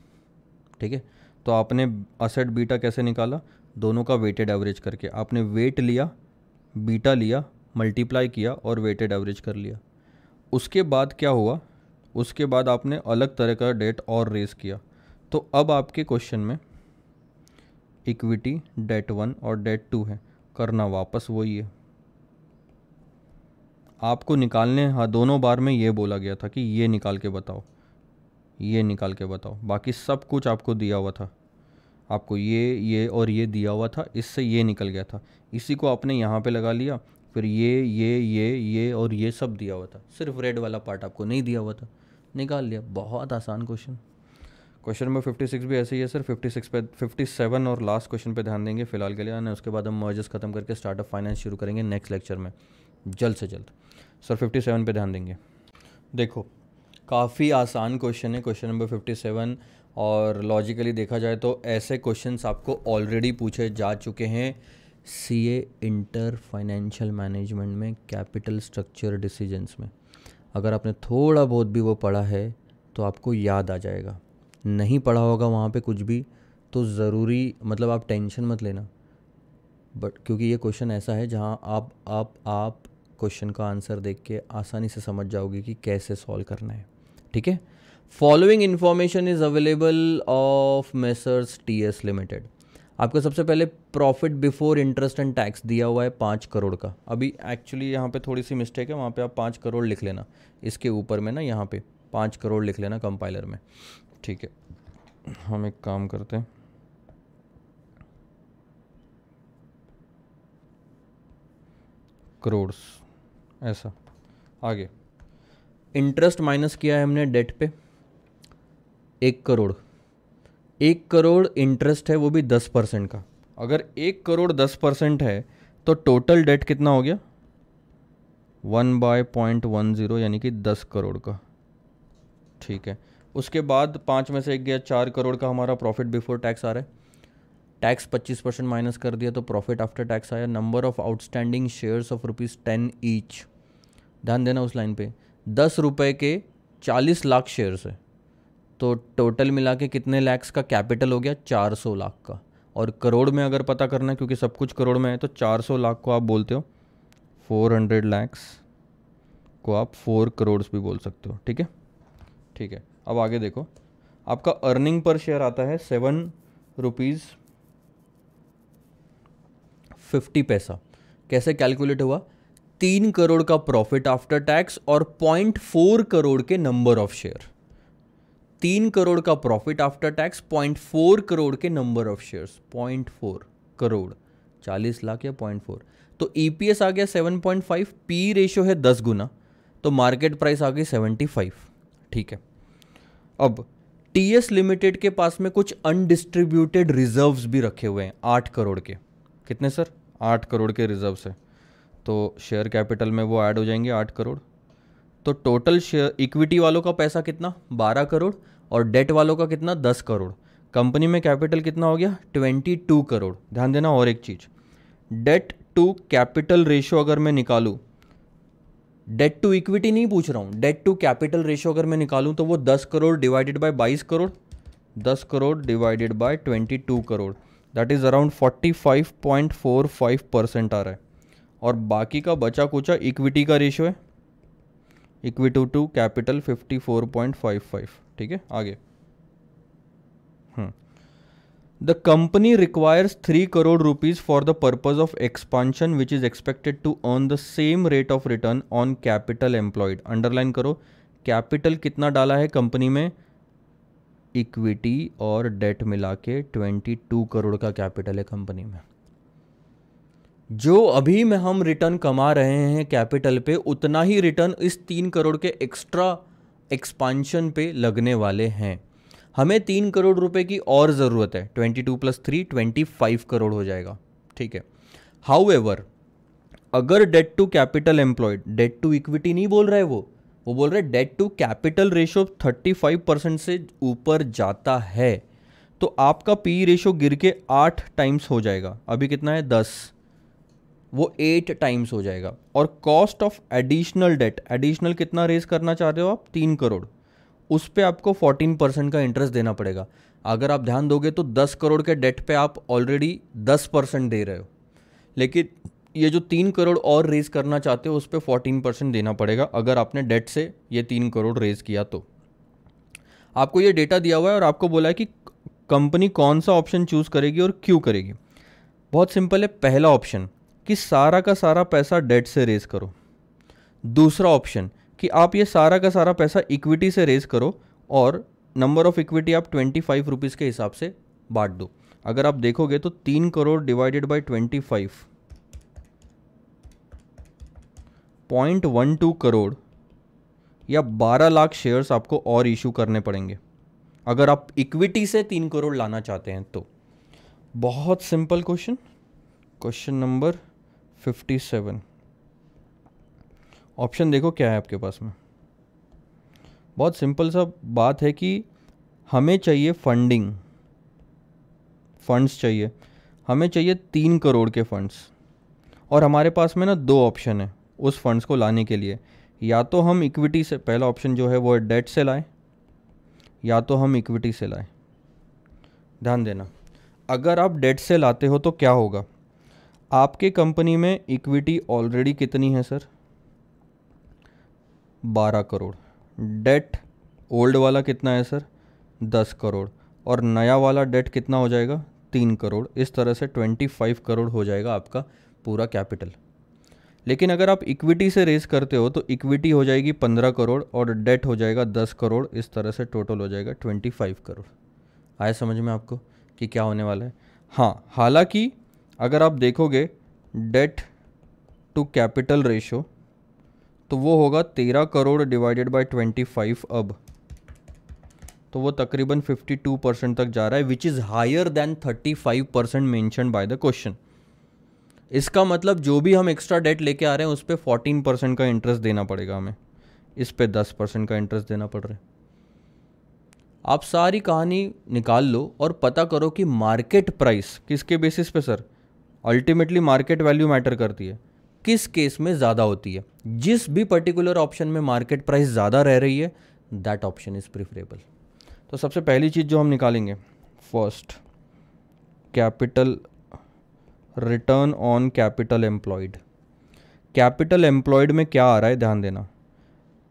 Speaker 1: ठीक है तो आपने असेट बीटा कैसे निकाला दोनों का वेटेड एवरेज करके आपने वेट लिया बीटा लिया मल्टीप्लाई किया और वेटेड एवरेज कर लिया उसके बाद क्या हुआ उसके बाद आपने अलग तरह का डेट और रेस किया तो अब आपके क्वेश्चन में इक्विटी डेट वन और डेट टू है करना वापस वही है आपको निकालने हाँ दोनों बार में ये बोला गया था कि ये निकाल के बताओ ये निकाल के बताओ बाकी सब कुछ आपको दिया हुआ था आपको ये ये और ये दिया हुआ था इससे ये निकल गया था इसी को आपने यहाँ पे लगा लिया फिर ये ये ये ये और ये सब दिया हुआ था सिर्फ रेड वाला पार्ट आपको नहीं दिया हुआ था निकाल लिया बहुत आसान question question number fifty six भी ऐसे ही है सर फिफ्टी सिक्स पे फिफ्टी सेवन और लास्ट क्वेश्चन पे ध्यान देंगे फिलहाल के लिए ना उसके बाद हम मर्जेस खत्म करके स्टार्टअप फाइनेंस शुरू करेंगे नेक्स्ट लेक्चर में जल्द से जल्द सर फिफ्टी सेवन पर ध्यान देंगे देखो काफ़ी आसान क्वेश्चन है क्वेश्चन नंबर फिफ्टी सेवन और लॉजिकली देखा जाए तो ऐसे क्वेश्चन आपको ऑलरेडी पूछे जा चुके हैं C A inter financial management में कैपिटल स्ट्रक्चर डिसीजंस में अगर आपने थोड़ा बहुत भी वो पढ़ा है तो आपको याद आ जाएगा नहीं पढ़ा होगा वहाँ पे कुछ भी तो ज़रूरी मतलब आप टेंशन मत लेना बट क्योंकि ये क्वेश्चन ऐसा है जहाँ आप आप आप क्वेश्चन का आंसर देख के आसानी से समझ जाओगे कि कैसे सॉल्व करना है ठीक है following information is available of Messrs T S limited आपको सबसे पहले profit before interest and tax दिया हुआ है पाँच करोड़ का अभी एक्चुअली यहाँ पे थोड़ी सी मिस्टेक है वहाँ पे आप पाँच करोड़ लिख लेना इसके ऊपर में ना यहाँ पे पाँच करोड़ लिख लेना कंपाइलर में ठीक है हम एक काम करते हैं करोड़ ऐसा आगे इंटरेस्ट माइनस किया है हमने डेट पे एक करोड़ एक करोड़ इंटरेस्ट है वो भी दस परसेंट का अगर एक करोड़ दस परसेंट है तो टोटल डेट कितना हो गया one by point one zero यानी कि दस करोड़ का ठीक है उसके बाद पाँच में से एक गया चार करोड़ का हमारा प्रॉफिट बिफोर टैक्स आ रहा है टैक्स पच्चीस परसेंट माइनस कर दिया तो प्रॉफिट आफ्टर टैक्स आया number of outstanding shares of rupees ten each ध्यान देना उस लाइन पे दस रुपये के चालीस लाख शेयर्स है तो टोटल मिला के कितने लैक्स का कैपिटल हो गया चार सौ लाख का और करोड़ में अगर पता करना है क्योंकि सब कुछ करोड़ में है तो चार सौ लाख को आप बोलते हो फोर हंड्रेड लैक्स को आप फोर करोड़ भी बोल सकते हो ठीक है ठीक है अब आगे देखो आपका अर्निंग पर शेयर आता है सेवन रुपीज़ फिफ्टी पैसा कैसे कैलकुलेट हुआ तीन करोड़ का प्रॉफिट आफ्टर टैक्स और पॉइंट फोर करोड़ के नंबर ऑफ शेयर तीन करोड़ का profit after tax point four crore के number of share point four crore चालीस लाख या पॉइंट फोर तो ई e आ गया seven point five P ratio है दस गुना तो मार्केट प्राइस आ गई सेवेंटी फाइव ठीक है अब टी एस लिमिटेड के पास में कुछ अनडिस्ट्रीब्यूटेड रिजर्व्स भी रखे हुए हैं आठ करोड़ के कितने सर आठ करोड़ के रिजर्व्स हैं तो शेयर कैपिटल में वो ऐड हो जाएंगे आठ करोड़ तो टोटल शेयर इक्विटी वालों का पैसा कितना बारह करोड़ और डेट वालों का कितना दस करोड़ कंपनी में कैपिटल कितना हो गया ट्वेंटी टू करोड़ ध्यान देना और एक चीज़ डेट टू कैपिटल रेशो अगर मैं निकालूँ डेट टू इक्विटी नहीं पूछ रहा हूँ डेट टू कैपिटल रेशो अगर मैं निकालूँ तो वो दस करोड़ डिवाइडेड बाई बाईस करोड़ दस crore divided by twenty two crore that is around forty five point four five percent आ रहा है और बाकी का बचा कुचा इक्विटी का रेशियो है equity to capital fifty four point five five ठीक है आगे the company requires three crore rupees for the purpose of expansion which is expected to earn the same rate of return on capital employed underline करो capital कितना डाला है company में equity और date मिला के ट्वेंटी टू करोड़ का कैपिटल है कंपनी में जो अभी में हम रिटर्न कमा रहे हैं कैपिटल पे उतना ही रिटर्न इस तीन करोड़ के एक्स्ट्रा एक्सपांशन पे लगने वाले हैं हमें तीन करोड़ रुपए की और ज़रूरत है twenty two plus three twenty five crore हो जाएगा ठीक है हाउ एवर अगर debt to capital employed debt to equity नहीं बोल रहे वो वो बोल रहे debt to capital ratio thirty five percent से ऊपर जाता है तो आपका पी रेशो e गिर के आठ टाइम्स हो जाएगा अभी कितना है दस वो एट टाइम्स हो जाएगा और cost of additional debt additional कितना रेज करना चाह रहे हो आप तीन करोड़ उस पर आपको फोर्टीन परसेंट का इंटरेस्ट देना पड़ेगा अगर आप ध्यान दोगे तो दस करोड़ के डेट पे आप ऑलरेडी दस परसेंट दे रहे हो लेकिन ये जो तीन करोड़ और रेज करना चाहते हो उस पर फोर्टीन परसेंट देना पड़ेगा अगर आपने डेट से ये तीन करोड़ रेज किया तो आपको ये डेटा दिया हुआ है और आपको बोला है कि कंपनी कौन सा ऑप्शन चूज़ करेगी और क्यों करेगी बहुत सिंपल है पहला ऑप्शन कि सारा का सारा पैसा डेट से रेज करो दूसरा ऑप्शन कि आप ये सारा का सारा पैसा इक्विटी से रेज करो और नंबर ऑफ इक्विटी आप ट्वेंटी फाइव रुपीज़ के हिसाब से बांट दो अगर आप देखोगे तो तीन crore divided by twenty five point one two crore या बारह लाख शेयर्स आपको और इशू करने पड़ेंगे अगर आप इक्विटी से तीन करोड़ लाना चाहते हैं तो बहुत simple question question number fifty seven option देखो क्या है आपके पास में बहुत सिंपल सा बात है कि हमें चाहिए फंडिंग फंड्स चाहिए हमें चाहिए तीन करोड़ के फंड्स और हमारे पास में ना दो ऑप्शन है उस फंड्स को लाने के लिए या तो हम इक्विटी से पहला ऑप्शन जो है वो है डेट से लाएं या तो हम इक्विटी से लाएं ध्यान देना अगर आप डेट से लाते हो तो क्या होगा आपके कंपनी में इक्विटी ऑलरेडी कितनी है सर बारह करोड़ डेट ओल्ड वाला कितना है सर दस करोड़ और नया वाला डेट कितना हो जाएगा तीन करोड़ इस तरह से ट्वेंटी फाइव करोड़ हो जाएगा आपका पूरा कैपिटल लेकिन अगर आप इक्विटी से रेस करते हो तो इक्विटी हो जाएगी पंद्रह करोड़ और डेट हो जाएगा दस करोड़ इस तरह से टोटल हो जाएगा ट्वेंटी फाइव करोड़ आए समझ में आपको कि क्या होने वाला है हाँ हालांकि अगर आप देखोगे डेट टू कैपिटल रेशो तो वो होगा तेरह crore divided by twenty five अब तो वो तकरीबन फिफ्टी टू परसेंट तक जा रहा है which is higher than thirty five percent mention by the question इसका मतलब जो भी हम एक्स्ट्रा डेट लेके आ रहे हैं उस पर फोर्टीन परसेंट का इंटरेस्ट देना पड़ेगा हमें इस पर दस परसेंट का इंटरेस्ट देना पड़ रहा है आप सारी कहानी निकाल लो और पता करो कि मार्केट प्राइस किसके बेसिस पे sir ultimately market value matter करती है किस केस में ज़्यादा होती है जिस भी पर्टिकुलर ऑप्शन में मार्केट प्राइस ज़्यादा रह रही है दैट ऑप्शन इज़ प्रिफरेबल तो सबसे पहली चीज़ जो हम निकालेंगे first capital return on capital employed capital employed में क्या आ रहा है ध्यान देना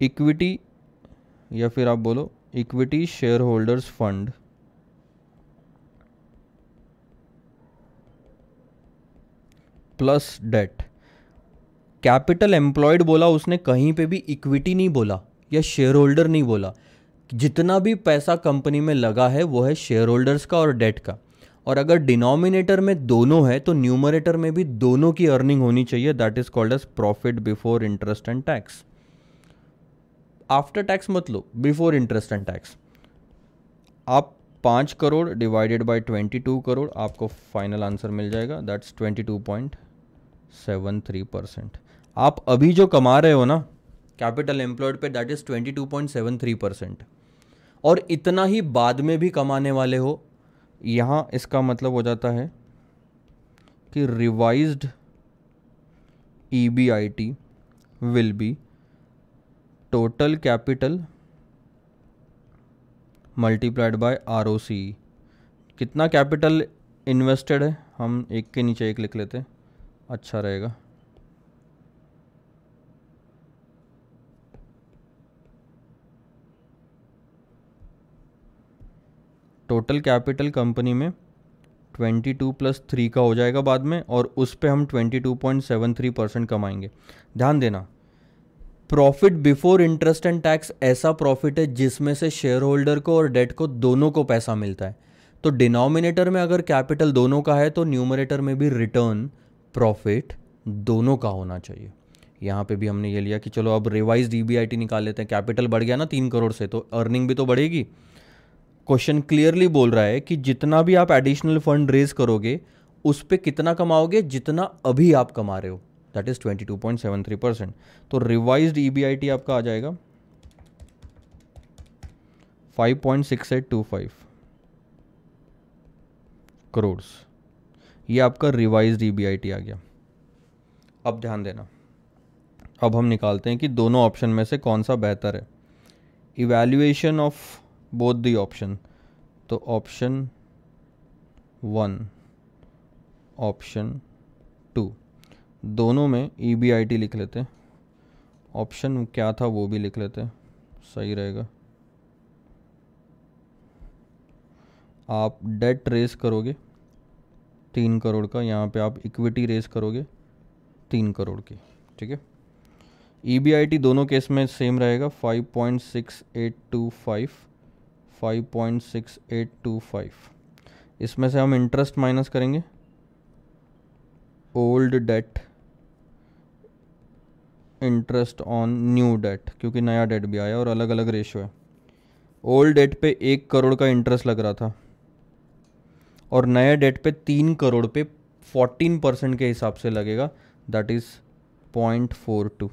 Speaker 1: इक्विटी या फिर आप बोलो equity share holders fund plus debt capital employed बोला उसने कहीं पे भी इक्विटी नहीं बोला या शेयर होल्डर नहीं बोला जितना भी पैसा कंपनी में लगा है वो है शेयर होल्डर्स का और डेट का और अगर डिनोमिनेटर में दोनों है तो न्यूमरेटर में भी दोनों की अर्निंग होनी चाहिए that is called as profit before interest and tax after tax मत लो बिफोर इंटरेस्ट एंड टैक्स आप पाँच crore divided by twenty two crore आपको फाइनल आंसर मिल जाएगा that's twenty two point seven three percent आप अभी जो कमा रहे हो ना कैपिटल एम्प्लॉयड पे that is twenty two point seven three percent और इतना ही बाद में भी कमाने वाले हो यहाँ इसका मतलब हो जाता है कि revise E B I T will be total capital multiplied by R O C कितना कैपिटल इन्वेस्टेड है हम एक के नीचे एक लिख लेते हैं अच्छा रहेगा टोटल कैपिटल कंपनी में 22 प्लस थ्री का हो जाएगा बाद में और उस पर हम 22.73 परसेंट कमाएंगे ध्यान देना profit before interest and tax ऐसा प्रॉफिट है जिसमें से शेयर होल्डर को और डेट को दोनों को पैसा मिलता है तो डिनोमिनेटर में अगर कैपिटल दोनों का है तो न्यूमरेटर में भी रिटर्न प्रॉफिट दोनों का होना चाहिए यहाँ पे भी हमने ये लिया कि चलो अब रिवाइज डी e निकाल लेते हैं कैपिटल बढ़ गया ना तीन करोड़ से तो अर्निंग भी तो बढ़ेगी क्वेश्चन क्लियरली बोल रहा है कि जितना भी आप एडिशनल फंड रेज करोगे उस पर कितना कमाओगे जितना अभी आप कमा रहे हो that is twenty two point seven three percent तो रिवाइज ई e आपका आ जाएगा five point six eight two five crore ये आपका रिवाइज ई e आ गया अब ध्यान देना अब हम निकालते हैं कि दोनों ऑप्शन में से कौन सा बेहतर है evaluation of both the option तो ऑप्शन वन ऑप्शन टू दोनों में ई बी आई टी लिख लेते ऑप्शन क्या था वो भी लिख लेते सही रहेगा आप डेट ट्रेस करोगे तीन करोड़ का यहाँ पे आप इक्विटी रेस करोगे तीन करोड़ की ठीक है ई e दोनों केस में सेम रहेगा five point six eight two five five point six eight two five इसमें से हम इंटरेस्ट माइनस करेंगे old debt interest on new debt क्योंकि नया डेट भी आया और अलग अलग रेशो है ओल्ड डेट पे एक करोड़ का इंटरेस्ट लग रहा था और नए डेट पे तीन करोड़ पे फोर्टीन परसेंट के हिसाब से लगेगा that is point four two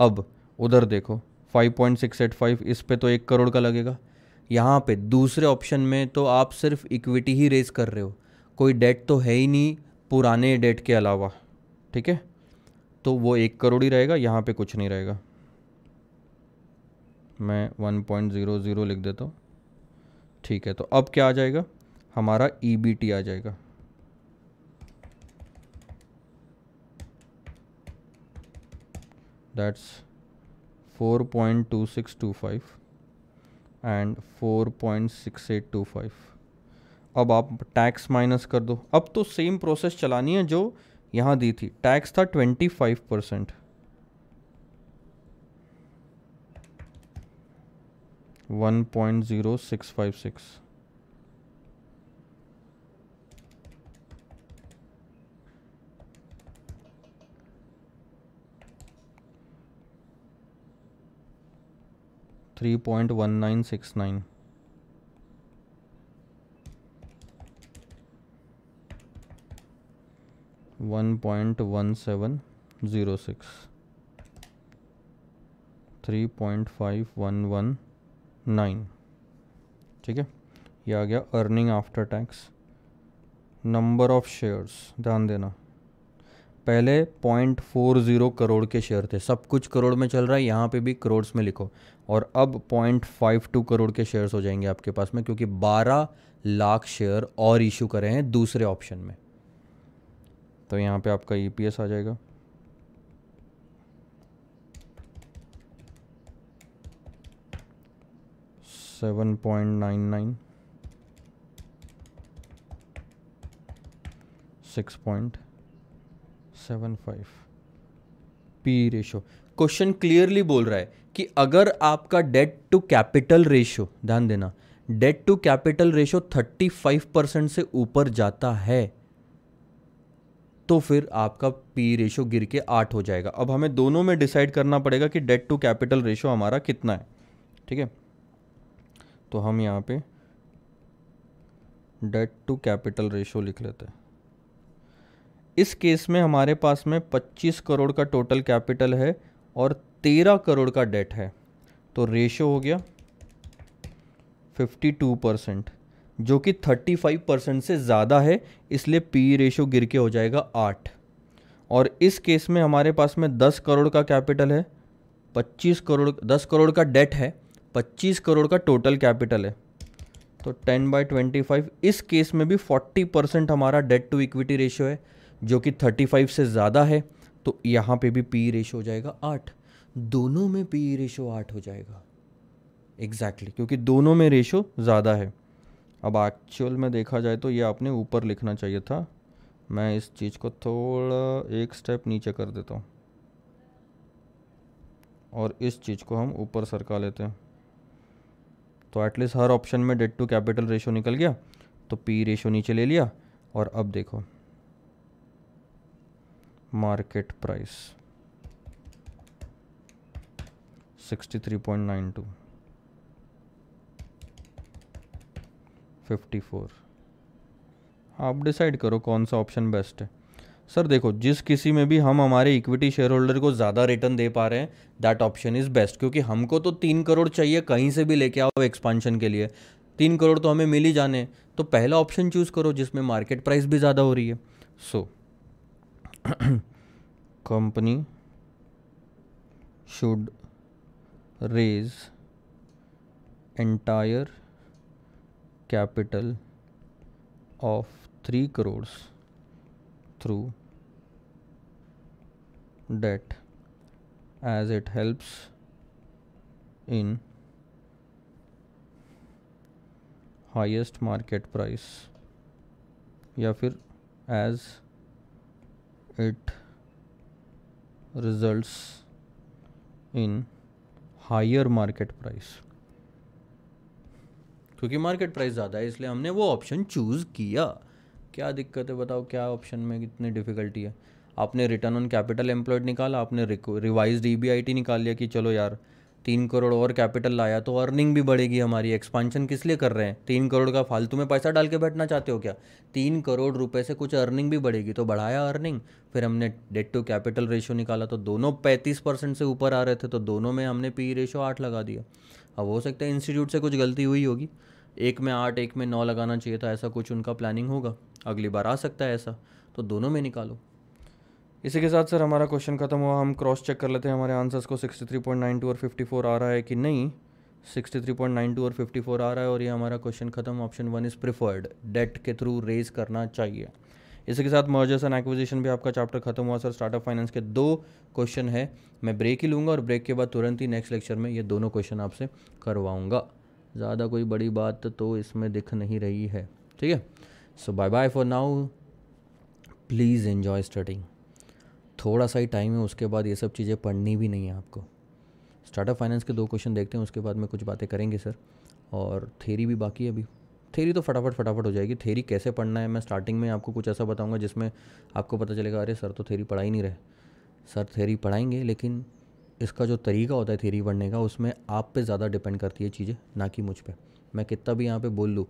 Speaker 1: अब उधर देखो five point six eight five इस पे तो एक करोड़ का लगेगा यहाँ पे दूसरे ऑप्शन में तो आप सिर्फ इक्विटी ही रेज कर रहे हो कोई डेट तो है ही नहीं पुराने डेट के अलावा ठीक है तो वो एक करोड़ ही रहेगा यहाँ पे कुछ नहीं रहेगा मैं वन पॉइंट ज़ीरो ज़ीरो लिख देता हूँ ठीक है तो अब क्या आ जाएगा हमारा ई e आ जाएगा दैट्स 4.2625 एंड 4.6825 अब आप टैक्स माइनस कर दो अब तो सेम प्रोसेस चलानी है जो यहाँ दी थी टैक्स था 25 percent one point zero six five six three point one nine six nine one point one seven zero six three point five one one nine ठीक है ये आ गया earning after tax number of shares ध्यान देना पहले point four zero crore के share थे सब कुछ करोड़ में चल रहा है यहाँ पे भी करोड़ में लिखो और अब पॉइंट फाइव टू करोड़ के शेयर्स हो जाएंगे आपके पास में क्योंकि बारह लाख शेयर और इशू करे हैं दूसरे ऑप्शन में तो यहाँ पे आपका ई e आ जाएगा seven point nine nine six point seven five P ratio question clearly बोल रहा है कि अगर आपका डेट टू कैपिटल रेशियो ध्यान देना debt to capital ratio 35 percent से ऊपर जाता है तो फिर आपका पी रेशो गिर के आठ हो जाएगा अब हमें दोनों में डिसाइड करना पड़ेगा कि डेट टू कैपिटल रेशो हमारा कितना है ठीक है तो हम यहाँ पे डेट टू कैपिटल रेशो लिख लेते हैं इस केस में हमारे पास में 25 करोड़ का टोटल कैपिटल है और तेरह करोड़ का डेट है तो रेशो हो गया फिफ्टी टू परसेंट जो कि थर्टी फाइव परसेंट से ज़्यादा है इसलिए पी रेशो e गिर के हो जाएगा आठ और इस केस में हमारे पास में दस करोड़ का कैपिटल है पच्चीस करोड़ दस करोड़ का डेट है पच्चीस करोड़ का टोटल कैपिटल है तो टेन बाई ट्वेंटी फाइव इस केस में भी फोर्टी परसेंट हमारा डेट टू इक्विटी रेशियो है जो कि थर्टी फाइव से ज़्यादा है तो यहाँ पे भी पी रेशियो e हो जाएगा आठ दोनों में पी रेशो आठ हो जाएगा एग्जैक्टली exactly, क्योंकि दोनों में रेशो ज़्यादा है अब एक्चुअल में देखा जाए तो ये आपने ऊपर लिखना चाहिए था मैं इस चीज़ को थोड़ा एक स्टेप नीचे कर देता हूँ और इस चीज़ को हम ऊपर सरका लेते हैं तो एटलीस्ट हर ऑप्शन में डेट टू कैपिटल रेशो निकल गया तो पी रेशो नीचे ले लिया और अब देखो मार्केट प्राइस 63.92 54 आप डिसाइड करो कौन सा ऑप्शन बेस्ट है सर देखो जिस किसी में भी हम हमारे इक्विटी शेयर होल्डर को ज़्यादा रिटर्न दे पा रहे हैं दैट ऑप्शन इज़ बेस्ट क्योंकि हमको तो तीन करोड़ चाहिए कहीं से भी लेके आओ एक्सपांशन के लिए तीन करोड़ तो हमें मिल ही जाने तो पहला ऑप्शन चूज़ करो जिसमें मार्केट प्राइस भी ज़्यादा हो रही है so company should raise entire capital of 3 crores through debt as it helps in highest market price या फिर as results in higher market price क्योंकि मार्केट प्राइस ज़्यादा है इसलिए हमने वो ऑप्शन चूज़ किया क्या दिक्कत है बताओ क्या ऑप्शन में कितनी डिफ़िकल्टी है आपने रिटर्न ऑन कैपिटल एम्प्लॉयड निकाला आपने रिवाइज ई e निकाल लिया कि चलो यार तीन करोड़ और कैपिटल लाया तो अर्निंग भी बढ़ेगी हमारी एक्सपांशन किस लिए कर रहे हैं तीन करोड़ का फालतू में पैसा डाल के बैठना चाहते हो क्या तीन करोड़ रुपए से कुछ अर्निंग भी बढ़ेगी तो बढ़ाया अर्निंग फिर हमने डेट टू कैपिटल रेशियो निकाला तो दोनों पैंतीस परसेंट से ऊपर आ रहे थे तो दोनों में हमने पी रेशियो e आठ लगा दिया अब हो सकता है इंस्टीट्यूट से कुछ गलती हुई होगी एक में आठ एक में नौ लगाना चाहिए था तो ऐसा कुछ उनका प्लानिंग होगा अगली बार आ सकता है ऐसा तो दोनों में निकालो इसी के साथ सर हमारा क्वेश्चन खत्म हुआ हम क्रॉस चेक कर लेते हैं हमारे आंसर्स को 63.92 और 54 आ रहा है कि नहीं 63.92 और 54 आ रहा है और ये हमारा क्वेश्चन खत्म option one is preferred debt के थ्रू रेज करना चाहिए इसी के साथ मर्जर्स एंड एक्विजिशन भी आपका चैप्टर खत्म हुआ सर स्टार्टअप फाइनेंस के दो क्वेश्चन है मैं ब्रेक ही लूँगा और ब्रेक के बाद तुरंत ही नेक्स्ट लेक्चर में ये दोनों क्वेश्चन आपसे करवाऊँगा ज़्यादा कोई बड़ी बात तो इसमें दिख नहीं रही है ठीक है so bye bye for now please enjoy studying थोड़ा सा ही टाइम है उसके बाद ये सब चीज़ें पढ़नी भी नहीं है आपको स्टार्टअप फाइनेंस के दो क्वेश्चन देखते हैं उसके बाद में कुछ बातें करेंगे सर और थेरी भी बाकी है अभी थेरी तो फटाफट फटाफट हो जाएगी थेरी कैसे पढ़ना है मैं स्टार्टिंग में आपको कुछ ऐसा बताऊंगा जिसमें आपको पता चलेगा अरे सर तो थेरी पढ़ा ही नहीं रहे सर थेरी पढ़ाएंगे लेकिन इसका जो तरीका होता है थेरी पढ़ने का उसमें आप पे ज़्यादा डिपेंड करती है चीज़ें ना कि मुझ पर मैं कितना भी यहाँ पर बोल लूँ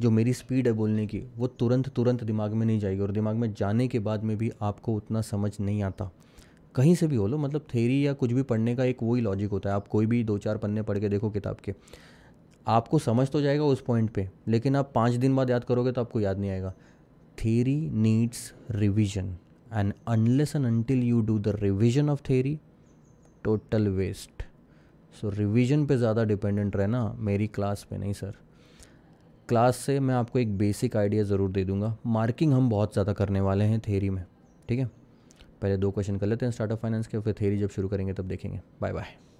Speaker 1: जो मेरी स्पीड है बोलने की वो तुरंत तुरंत दिमाग में नहीं जाएगी और दिमाग में जाने के बाद में भी आपको उतना समझ नहीं आता कहीं से भी हो लो मतलब थेरी या कुछ भी पढ़ने का एक वही लॉजिक होता है आप कोई भी दो चार पन्ने पढ़ के देखो किताब के आपको समझ तो जाएगा उस पॉइंट पे लेकिन आप पाँच दिन बाद याद करोगे तो आपको याद नहीं आएगा theory needs revision and unless and until you do the revision of theory total waste so revision पे ज़्यादा डिपेंडेंट रहना मेरी क्लास पे नहीं सर क्लास से मैं आपको एक बेसिक आइडिया ज़रूर दे दूंगा मार्किंग हम बहुत ज़्यादा करने वाले हैं थेरी में ठीक है पहले दो क्वेश्चन कर लेते हैं स्टार्टअप फाइनेंस के फिर थेरी जब शुरू करेंगे तब देखेंगे बाय बाय